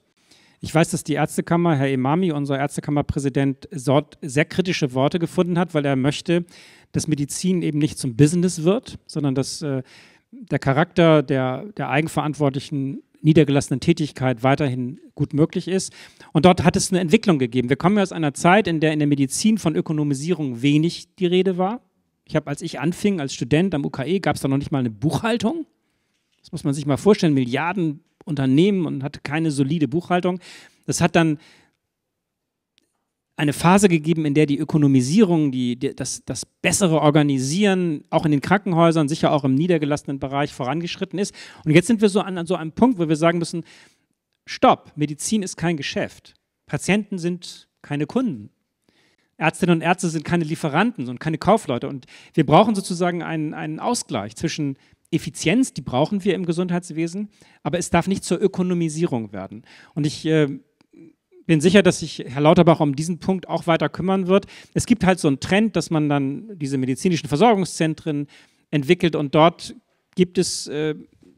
Ich weiß, dass die Ärztekammer, Herr Imami, unser Ärztekammerpräsident, dort sehr kritische Worte gefunden hat, weil er möchte, dass Medizin eben nicht zum Business wird, sondern dass äh, der Charakter der, der eigenverantwortlichen niedergelassenen Tätigkeit weiterhin gut möglich ist. Und dort hat es eine Entwicklung gegeben. Wir kommen ja aus einer Zeit, in der in der Medizin von Ökonomisierung wenig die Rede war. Ich habe, als ich anfing, als Student am UKE, gab es da noch nicht mal eine Buchhaltung. Das muss man sich mal vorstellen, Milliarden Unternehmen und hatte keine solide Buchhaltung. Das hat dann eine Phase gegeben, in der die Ökonomisierung, die, die, das, das bessere Organisieren auch in den Krankenhäusern, sicher auch im niedergelassenen Bereich vorangeschritten ist. Und jetzt sind wir so an, an so einem Punkt, wo wir sagen müssen, stopp, Medizin ist kein Geschäft. Patienten sind keine Kunden. Ärztinnen und Ärzte sind keine Lieferanten und keine Kaufleute. Und wir brauchen sozusagen einen, einen Ausgleich zwischen Effizienz, die brauchen wir im Gesundheitswesen, aber es darf nicht zur Ökonomisierung werden. Und ich äh, bin sicher, dass sich Herr Lauterbach um diesen Punkt auch weiter kümmern wird. Es gibt halt so einen Trend, dass man dann diese medizinischen Versorgungszentren entwickelt und dort gibt es äh,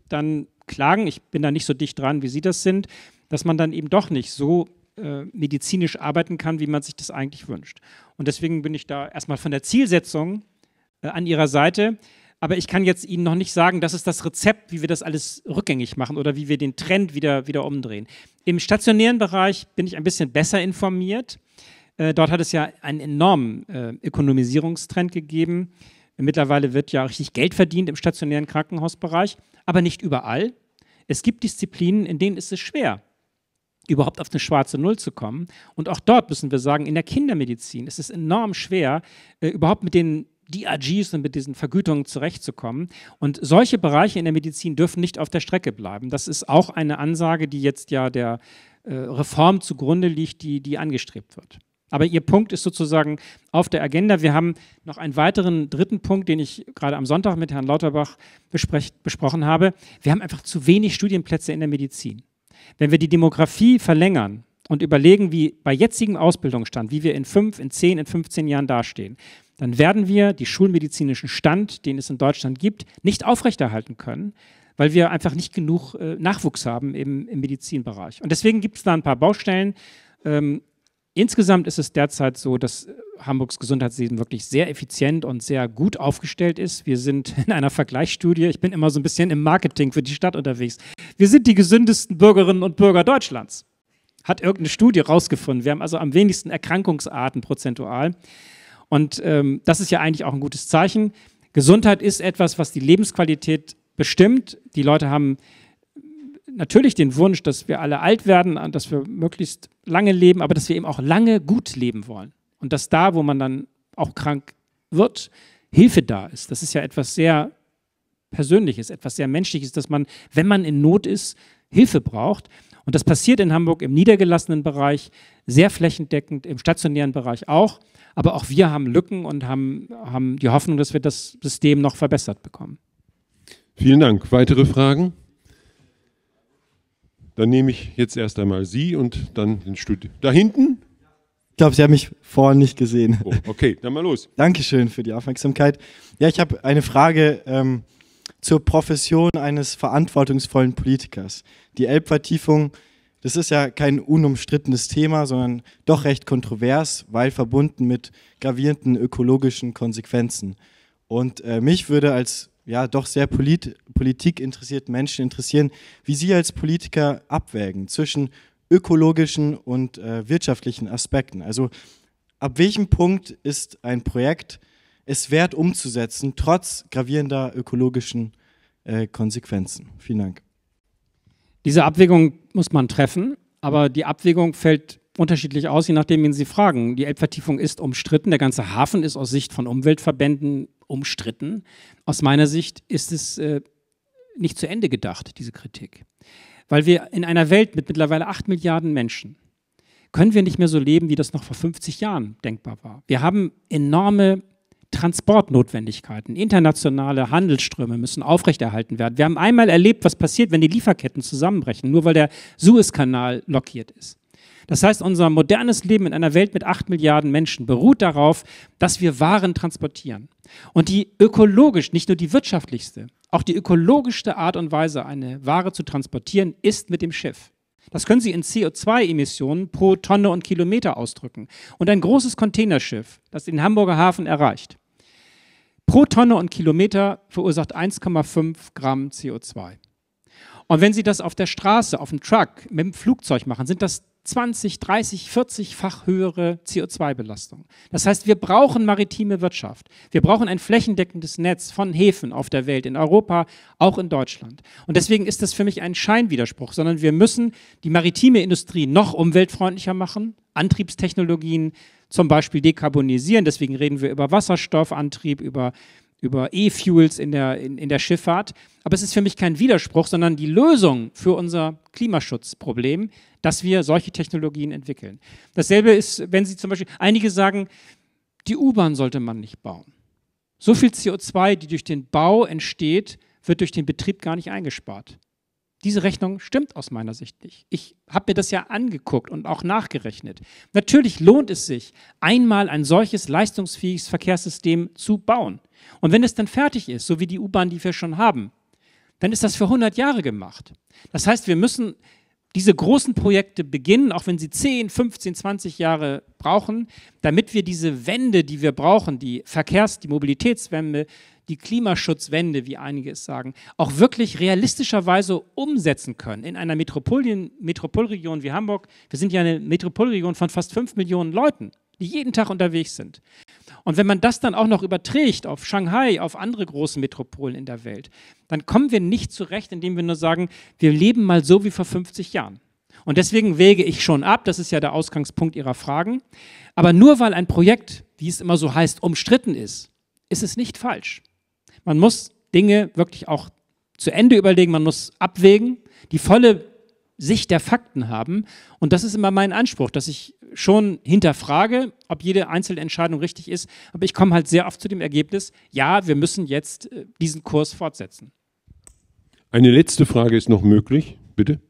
dann Klagen. Ich bin da nicht so dicht dran, wie Sie das sind, dass man dann eben doch nicht so äh, medizinisch arbeiten kann, wie man sich das eigentlich wünscht. Und deswegen bin ich da erstmal von der Zielsetzung äh, an Ihrer Seite. Aber ich kann jetzt Ihnen noch nicht sagen, das ist das Rezept, wie wir das alles rückgängig machen oder wie wir den Trend wieder, wieder umdrehen. Im stationären Bereich bin ich ein bisschen besser informiert. Äh, dort hat es ja einen enormen äh, Ökonomisierungstrend gegeben. Mittlerweile wird ja richtig Geld verdient im stationären Krankenhausbereich, aber nicht überall. Es gibt Disziplinen, in denen ist es schwer, überhaupt auf eine schwarze Null zu kommen. Und auch dort müssen wir sagen, in der Kindermedizin ist es enorm schwer, äh, überhaupt mit den die AGs und mit diesen Vergütungen zurechtzukommen. Und solche Bereiche in der Medizin dürfen nicht auf der Strecke bleiben. Das ist auch eine Ansage, die jetzt ja der äh, Reform zugrunde liegt, die, die angestrebt wird. Aber Ihr Punkt ist sozusagen auf der Agenda. Wir haben noch einen weiteren dritten Punkt, den ich gerade am Sonntag mit Herrn Lauterbach besprochen habe. Wir haben einfach zu wenig Studienplätze in der Medizin. Wenn wir die Demografie verlängern und überlegen, wie bei jetzigem Ausbildungsstand, wie wir in fünf, in zehn, in 15 Jahren dastehen, dann werden wir die schulmedizinischen Stand, den es in Deutschland gibt, nicht aufrechterhalten können, weil wir einfach nicht genug äh, Nachwuchs haben im, im, Medizinbereich. Und deswegen gibt es da ein paar Baustellen. Ähm, insgesamt ist es derzeit so, dass äh, Hamburgs Gesundheitswesen wirklich sehr effizient und sehr gut aufgestellt ist. Wir sind in einer Vergleichsstudie, ich bin immer so ein bisschen im Marketing für die Stadt unterwegs. Wir sind die gesündesten Bürgerinnen und Bürger Deutschlands. Hat irgendeine Studie rausgefunden. Wir haben also am wenigsten Erkrankungsarten prozentual. Und ähm, das ist ja eigentlich auch ein gutes Zeichen. Gesundheit ist etwas, was die Lebensqualität bestimmt. Die Leute haben natürlich den Wunsch, dass wir alle alt werden, äh, dass wir möglichst lange leben, aber dass wir eben auch lange gut leben wollen. Und dass da, wo man dann auch krank wird, Hilfe da ist. Das ist ja etwas sehr Persönliches, etwas sehr Menschliches, dass man, wenn man in Not ist, Hilfe braucht. Und das passiert in Hamburg im niedergelassenen Bereich sehr flächendeckend, im stationären Bereich auch. Aber auch wir haben Lücken und haben, haben die Hoffnung, dass wir das System noch verbessert bekommen. Vielen Dank. Weitere Fragen? Dann nehme ich jetzt erst einmal Sie und dann den Studio. Da hinten? Ich glaube, Sie haben mich vorhin nicht gesehen. Oh, okay, dann mal los. Dankeschön für die Aufmerksamkeit. Ja, ich habe eine Frage. Ähm zur Profession eines verantwortungsvollen Politikers. Die Elbvertiefung das ist ja kein unumstrittenes Thema, sondern doch recht kontrovers, weil verbunden mit gravierenden ökologischen Konsequenzen. Und äh, mich würde als ja doch sehr polit politikinteressierten Menschen interessieren, wie Sie als Politiker abwägen zwischen ökologischen und äh, wirtschaftlichen Aspekten. Also ab welchem Punkt ist ein Projekt es wert umzusetzen, trotz gravierender ökologischen äh, Konsequenzen? Vielen Dank. Diese Abwägung muss man treffen, aber die Abwägung fällt unterschiedlich aus, je nachdem, wen Sie fragen. Die Elbvertiefung ist umstritten, der ganze Hafen ist aus Sicht von Umweltverbänden umstritten. Aus meiner Sicht ist es äh, nicht zu Ende gedacht, diese Kritik. Weil wir in einer Welt mit mittlerweile acht Milliarden Menschen können wir nicht mehr so leben, wie das noch vor 50 Jahren denkbar war. Wir haben enorme Transportnotwendigkeiten, internationale Handelsströme müssen aufrechterhalten werden. Wir haben einmal erlebt, was passiert, wenn die Lieferketten zusammenbrechen, nur weil der Suezkanal blockiert ist. Das heißt, unser modernes Leben in einer Welt mit 8 Milliarden Menschen beruht darauf, dass wir Waren transportieren. Und die ökologisch, nicht nur die wirtschaftlichste, auch die ökologischste Art und Weise, eine Ware zu transportieren, ist mit dem Schiff. Das können Sie in CO2-Emissionen pro Tonne und Kilometer ausdrücken. Und ein großes Containerschiff, das den Hamburger Hafen erreicht, Pro Tonne und Kilometer verursacht 1,5 Gramm CO2. Und wenn Sie das auf der Straße, auf dem Truck, mit dem Flugzeug machen, sind das 20, 30, 40-fach höhere co 2 belastungen Das heißt, wir brauchen maritime Wirtschaft. Wir brauchen ein flächendeckendes Netz von Häfen auf der Welt, in Europa, auch in Deutschland. Und deswegen ist das für mich ein Scheinwiderspruch, sondern wir müssen die maritime Industrie noch umweltfreundlicher machen, Antriebstechnologien zum Beispiel dekarbonisieren. Deswegen reden wir über Wasserstoffantrieb, über über E-Fuels in der, in, in, der Schifffahrt. Aber es ist für mich kein Widerspruch, sondern die Lösung für unser Klimaschutzproblem, dass wir solche Technologien entwickeln. Dasselbe ist, wenn Sie zum Beispiel, einige sagen, die U-Bahn sollte man nicht bauen. So viel CO2, die durch den Bau entsteht, wird durch den Betrieb gar nicht eingespart. Diese Rechnung stimmt aus meiner Sicht nicht. Ich habe mir das ja angeguckt und auch nachgerechnet. Natürlich lohnt es sich, einmal ein solches leistungsfähiges Verkehrssystem zu bauen. Und wenn es dann fertig ist, so wie die U-Bahn, die wir schon haben, dann ist das für 100 Jahre gemacht. Das heißt, wir müssen diese großen Projekte beginnen, auch wenn sie 10, 15, 20 Jahre brauchen, damit wir diese Wende, die wir brauchen, die Verkehrs-, die Mobilitätswende, die Klimaschutzwende, wie einige es sagen, auch wirklich realistischerweise umsetzen können in einer Metropolien, Metropolregion wie Hamburg. Wir sind ja eine Metropolregion von fast fünf Millionen Leuten, die jeden Tag unterwegs sind. Und wenn man das dann auch noch überträgt auf Shanghai, auf andere große Metropolen in der Welt, dann kommen wir nicht zurecht, indem wir nur sagen, wir leben mal so wie vor 50 Jahren. Und deswegen wäge ich schon ab, das ist ja der Ausgangspunkt Ihrer Fragen. Aber nur weil ein Projekt, wie es immer so heißt, umstritten ist, ist es nicht falsch. Man muss Dinge wirklich auch zu Ende überlegen, man muss abwägen, die volle Sicht der Fakten haben. Und das ist immer mein Anspruch, dass ich schon hinterfrage, ob jede einzelne Entscheidung richtig ist. Aber ich komme halt sehr oft zu dem Ergebnis, ja, wir müssen jetzt äh, diesen Kurs fortsetzen. Eine letzte Frage ist noch möglich, bitte.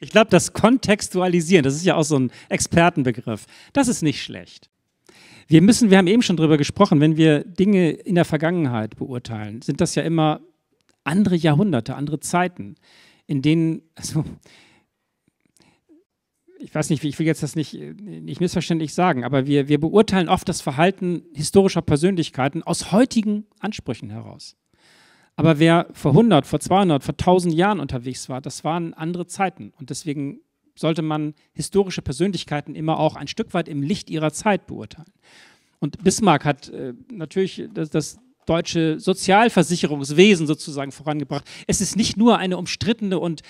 Ich glaube, das Kontextualisieren, das ist ja auch so ein Expertenbegriff, das ist nicht schlecht. Wir müssen, wir haben eben schon darüber gesprochen, wenn wir Dinge in der Vergangenheit beurteilen, sind das ja immer andere Jahrhunderte, andere Zeiten, in denen, also, ich weiß nicht, ich will jetzt das nicht, nicht missverständlich sagen, aber wir, wir beurteilen oft das Verhalten historischer Persönlichkeiten aus heutigen Ansprüchen heraus. Aber wer vor 100, vor 200, vor 1000 Jahren unterwegs war, das waren andere Zeiten. Und deswegen sollte man historische Persönlichkeiten immer auch ein Stück weit im Licht ihrer Zeit beurteilen. Und Bismarck hat äh, natürlich das, das, deutsche Sozialversicherungswesen sozusagen vorangebracht. Es ist nicht nur eine umstrittene und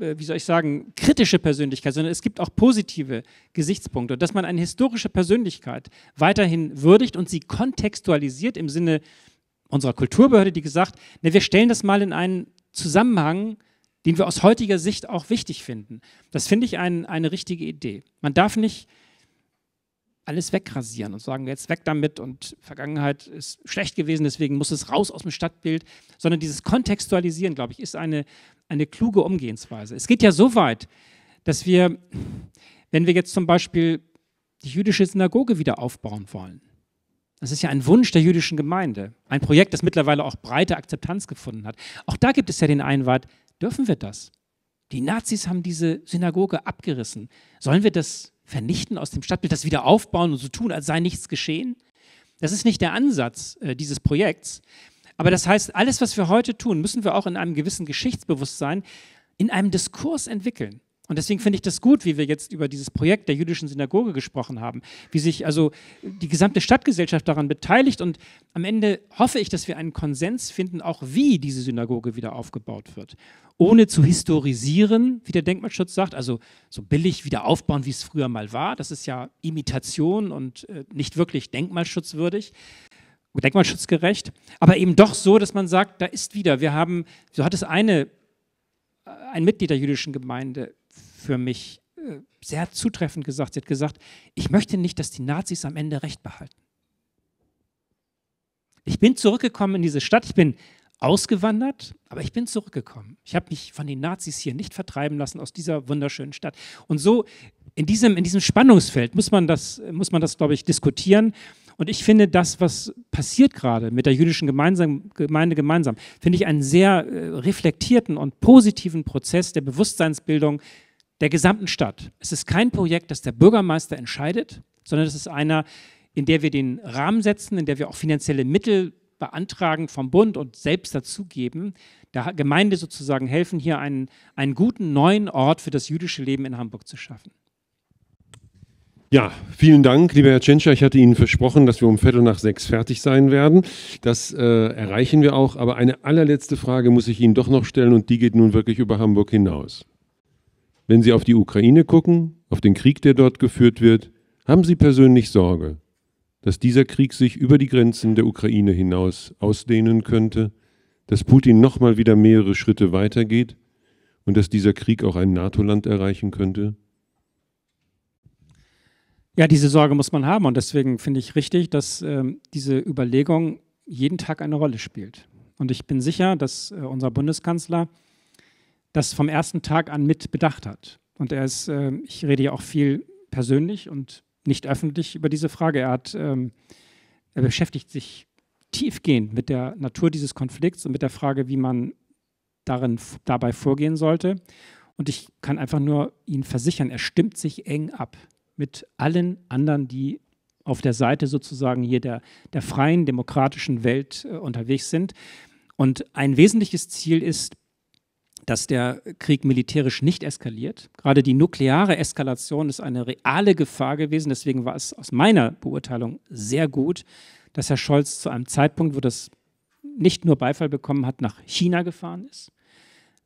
äh, wie soll ich sagen, kritische Persönlichkeit, sondern es gibt auch positive Gesichtspunkte. Dass man eine historische Persönlichkeit weiterhin würdigt und sie kontextualisiert im Sinne unserer Kulturbehörde, die gesagt, ne, wir stellen das mal in einen Zusammenhang, den wir aus heutiger Sicht auch wichtig finden. Das finde ich ein, eine richtige Idee. Man darf nicht alles wegrasieren und sagen, jetzt weg damit und Vergangenheit ist schlecht gewesen, deswegen muss es raus aus dem Stadtbild, sondern dieses Kontextualisieren, glaube ich, ist eine, eine kluge Umgehensweise. Es geht ja so weit, dass wir, wenn wir jetzt zum Beispiel die jüdische Synagoge wieder aufbauen wollen, das ist ja ein Wunsch der jüdischen Gemeinde, ein Projekt, das mittlerweile auch breite Akzeptanz gefunden hat. Auch da gibt es ja den Einwand, dürfen wir das? Die Nazis haben diese Synagoge abgerissen. Sollen wir das vernichten aus dem Stadtbild, das wieder aufbauen und so tun, als sei nichts geschehen? Das ist nicht der Ansatz äh, dieses Projekts. Aber das heißt, alles, was wir heute tun, müssen wir auch in einem gewissen Geschichtsbewusstsein, in einem Diskurs entwickeln. Und deswegen finde ich das gut, wie wir jetzt über dieses Projekt der jüdischen Synagoge gesprochen haben, wie sich also die gesamte Stadtgesellschaft daran beteiligt. Und am Ende hoffe ich, dass wir einen Konsens finden, auch wie diese Synagoge wieder aufgebaut wird. Ohne zu historisieren, wie der Denkmalschutz sagt, also so billig wieder aufbauen, wie es früher mal war. Das ist ja Imitation und äh, nicht wirklich denkmalschutzwürdig denkmalschutzgerecht, aber eben doch so, dass man sagt, da ist wieder, wir haben, so hat es eine, äh, ein Mitglied der jüdischen Gemeinde für mich äh, sehr zutreffend gesagt. Sie hat gesagt, ich möchte nicht, dass die Nazis am Ende Recht behalten. Ich bin zurückgekommen in diese Stadt, ich bin ausgewandert, aber ich bin zurückgekommen. Ich habe mich von den Nazis hier nicht vertreiben lassen aus dieser wunderschönen Stadt. Und so in diesem, in diesem Spannungsfeld muss man das, muss man das glaube ich, diskutieren. Und ich finde das, was passiert gerade mit der jüdischen gemeinsam, Gemeinde gemeinsam, finde ich einen sehr äh, reflektierten und positiven Prozess der Bewusstseinsbildung der gesamten Stadt. Es ist kein Projekt, das der Bürgermeister entscheidet, sondern es ist einer, in der wir den Rahmen setzen, in der wir auch finanzielle Mittel beantragen vom Bund und selbst dazugeben, der Gemeinde sozusagen helfen, hier einen, einen guten neuen Ort für das jüdische Leben in Hamburg zu schaffen. Ja, vielen Dank, lieber Herr Tschentscher. Ich hatte Ihnen versprochen, dass wir um Viertel nach sechs fertig sein werden. Das äh, erreichen wir auch. Aber eine allerletzte Frage muss ich Ihnen doch noch stellen und die geht nun wirklich über Hamburg hinaus. Wenn Sie auf die Ukraine gucken, auf den Krieg, der dort geführt wird, haben Sie persönlich Sorge, dass dieser Krieg sich über die Grenzen der Ukraine hinaus ausdehnen könnte, dass Putin nochmal wieder mehrere Schritte weitergeht und dass dieser Krieg auch ein NATO-Land erreichen könnte? Ja, diese Sorge muss man haben und deswegen finde ich richtig, dass ähm, diese Überlegung jeden Tag eine Rolle spielt. Und ich bin sicher, dass äh, unser Bundeskanzler das vom ersten Tag an mit bedacht hat. Und er ist, äh, ich rede ja auch viel persönlich und nicht öffentlich über diese Frage. Er hat, ähm, er beschäftigt sich tiefgehend mit der Natur dieses Konflikts und mit der Frage, wie man darin dabei vorgehen sollte. Und ich kann einfach nur ihn versichern, er stimmt sich eng ab mit allen anderen, die auf der Seite sozusagen hier der, der freien, demokratischen Welt äh, unterwegs sind. Und ein wesentliches Ziel ist, dass der Krieg militärisch nicht eskaliert. Gerade die nukleare Eskalation ist eine reale Gefahr gewesen. Deswegen war es aus meiner Beurteilung sehr gut, dass Herr Scholz zu einem Zeitpunkt, wo das nicht nur Beifall bekommen hat, nach China gefahren ist.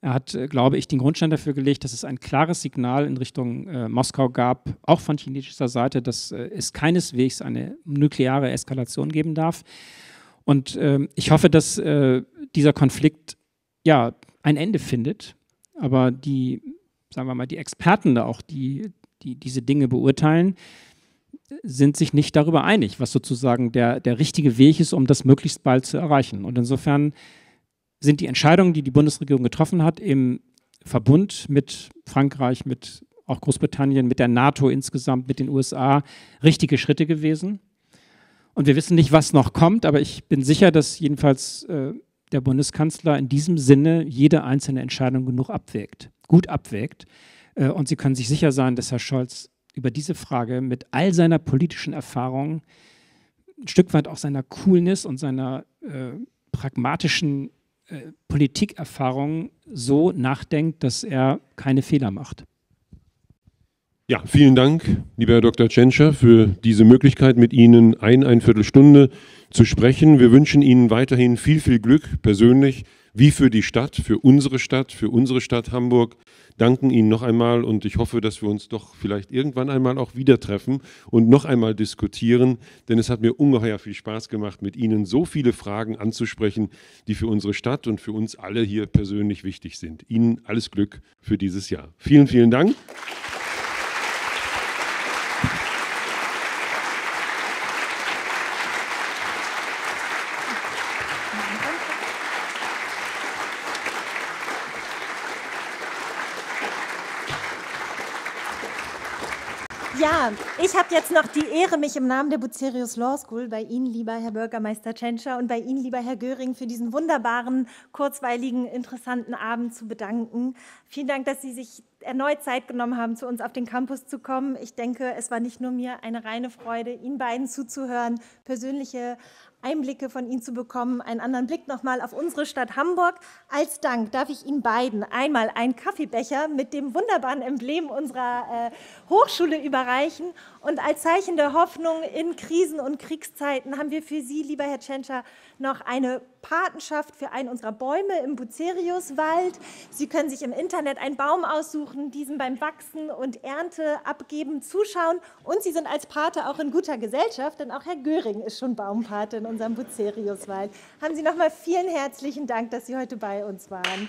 Er hat, äh, glaube ich, den Grundstein dafür gelegt, dass es ein klares Signal in Richtung äh, Moskau gab, auch von chinesischer Seite, dass äh, es keineswegs eine nukleare Eskalation geben darf. Und äh, ich hoffe, dass äh, dieser Konflikt ja ein Ende findet. Aber die, sagen wir mal, die Experten da auch, die, die diese Dinge beurteilen, sind sich nicht darüber einig, was sozusagen der, der richtige Weg ist, um das möglichst bald zu erreichen. Und insofern sind die Entscheidungen, die die Bundesregierung getroffen hat, im Verbund mit Frankreich, mit auch Großbritannien, mit der NATO insgesamt, mit den USA richtige Schritte gewesen. Und wir wissen nicht, was noch kommt, aber ich bin sicher, dass jedenfalls äh, der Bundeskanzler in diesem Sinne jede einzelne Entscheidung genug abwägt, gut abwägt. Äh, und Sie können sich sicher sein, dass Herr Scholz über diese Frage mit all seiner politischen Erfahrung, ein Stück weit auch seiner Coolness und seiner äh, pragmatischen äh, Politikerfahrung so nachdenkt, dass er keine Fehler macht. Ja, vielen Dank, lieber Herr Dr. Tschentscher, für diese Möglichkeit, mit Ihnen ein, ein Viertelstunde zu sprechen. Wir wünschen Ihnen weiterhin viel, viel Glück persönlich, wie für die Stadt, für unsere Stadt, für unsere Stadt Hamburg. Danken Ihnen noch einmal und ich hoffe, dass wir uns doch vielleicht irgendwann einmal auch wieder treffen und noch einmal diskutieren, denn es hat mir ungeheuer viel Spaß gemacht, mit Ihnen so viele Fragen anzusprechen, die für unsere Stadt und für uns alle hier persönlich wichtig sind. Ihnen alles Glück für dieses Jahr. Vielen, vielen Dank. ich habe jetzt noch die Ehre, mich im Namen der Bucerius Law School bei Ihnen, lieber Herr Bürgermeister Tschentscher, und bei Ihnen, lieber Herr Göring, für diesen wunderbaren, kurzweiligen, interessanten Abend zu bedanken. Vielen Dank, dass Sie sich erneut Zeit genommen haben, zu uns auf den Campus zu kommen. Ich denke, es war nicht nur mir eine reine Freude, Ihnen beiden zuzuhören, persönliche Einblicke von Ihnen zu bekommen, einen anderen Blick nochmal auf unsere Stadt Hamburg. Als Dank darf ich Ihnen beiden einmal einen Kaffeebecher mit dem wunderbaren Emblem unserer äh, Hochschule überreichen und als Zeichen der Hoffnung in Krisen und Kriegszeiten haben wir für Sie, lieber Herr Tschentscher, noch eine Patenschaft für einen unserer Bäume im Buceriuswald. Sie können sich im Internet einen Baum aussuchen, diesen beim Wachsen und Ernte abgeben, zuschauen. Und Sie sind als Pate auch in guter Gesellschaft, denn auch Herr Göring ist schon Baumpate in unserem Buceriuswald. Haben Sie nochmal vielen herzlichen Dank, dass Sie heute bei uns waren.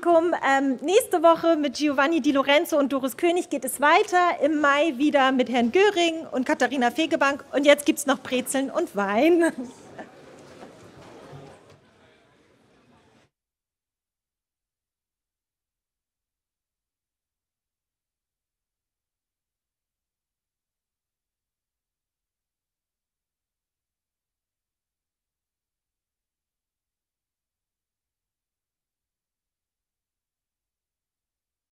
Praktikum. Ähm, nächste Woche mit Giovanni Di Lorenzo und Doris König geht es weiter. Im Mai wieder mit Herrn Göring und Katharina Fegebank. Und jetzt gibt es noch Brezeln und Wein.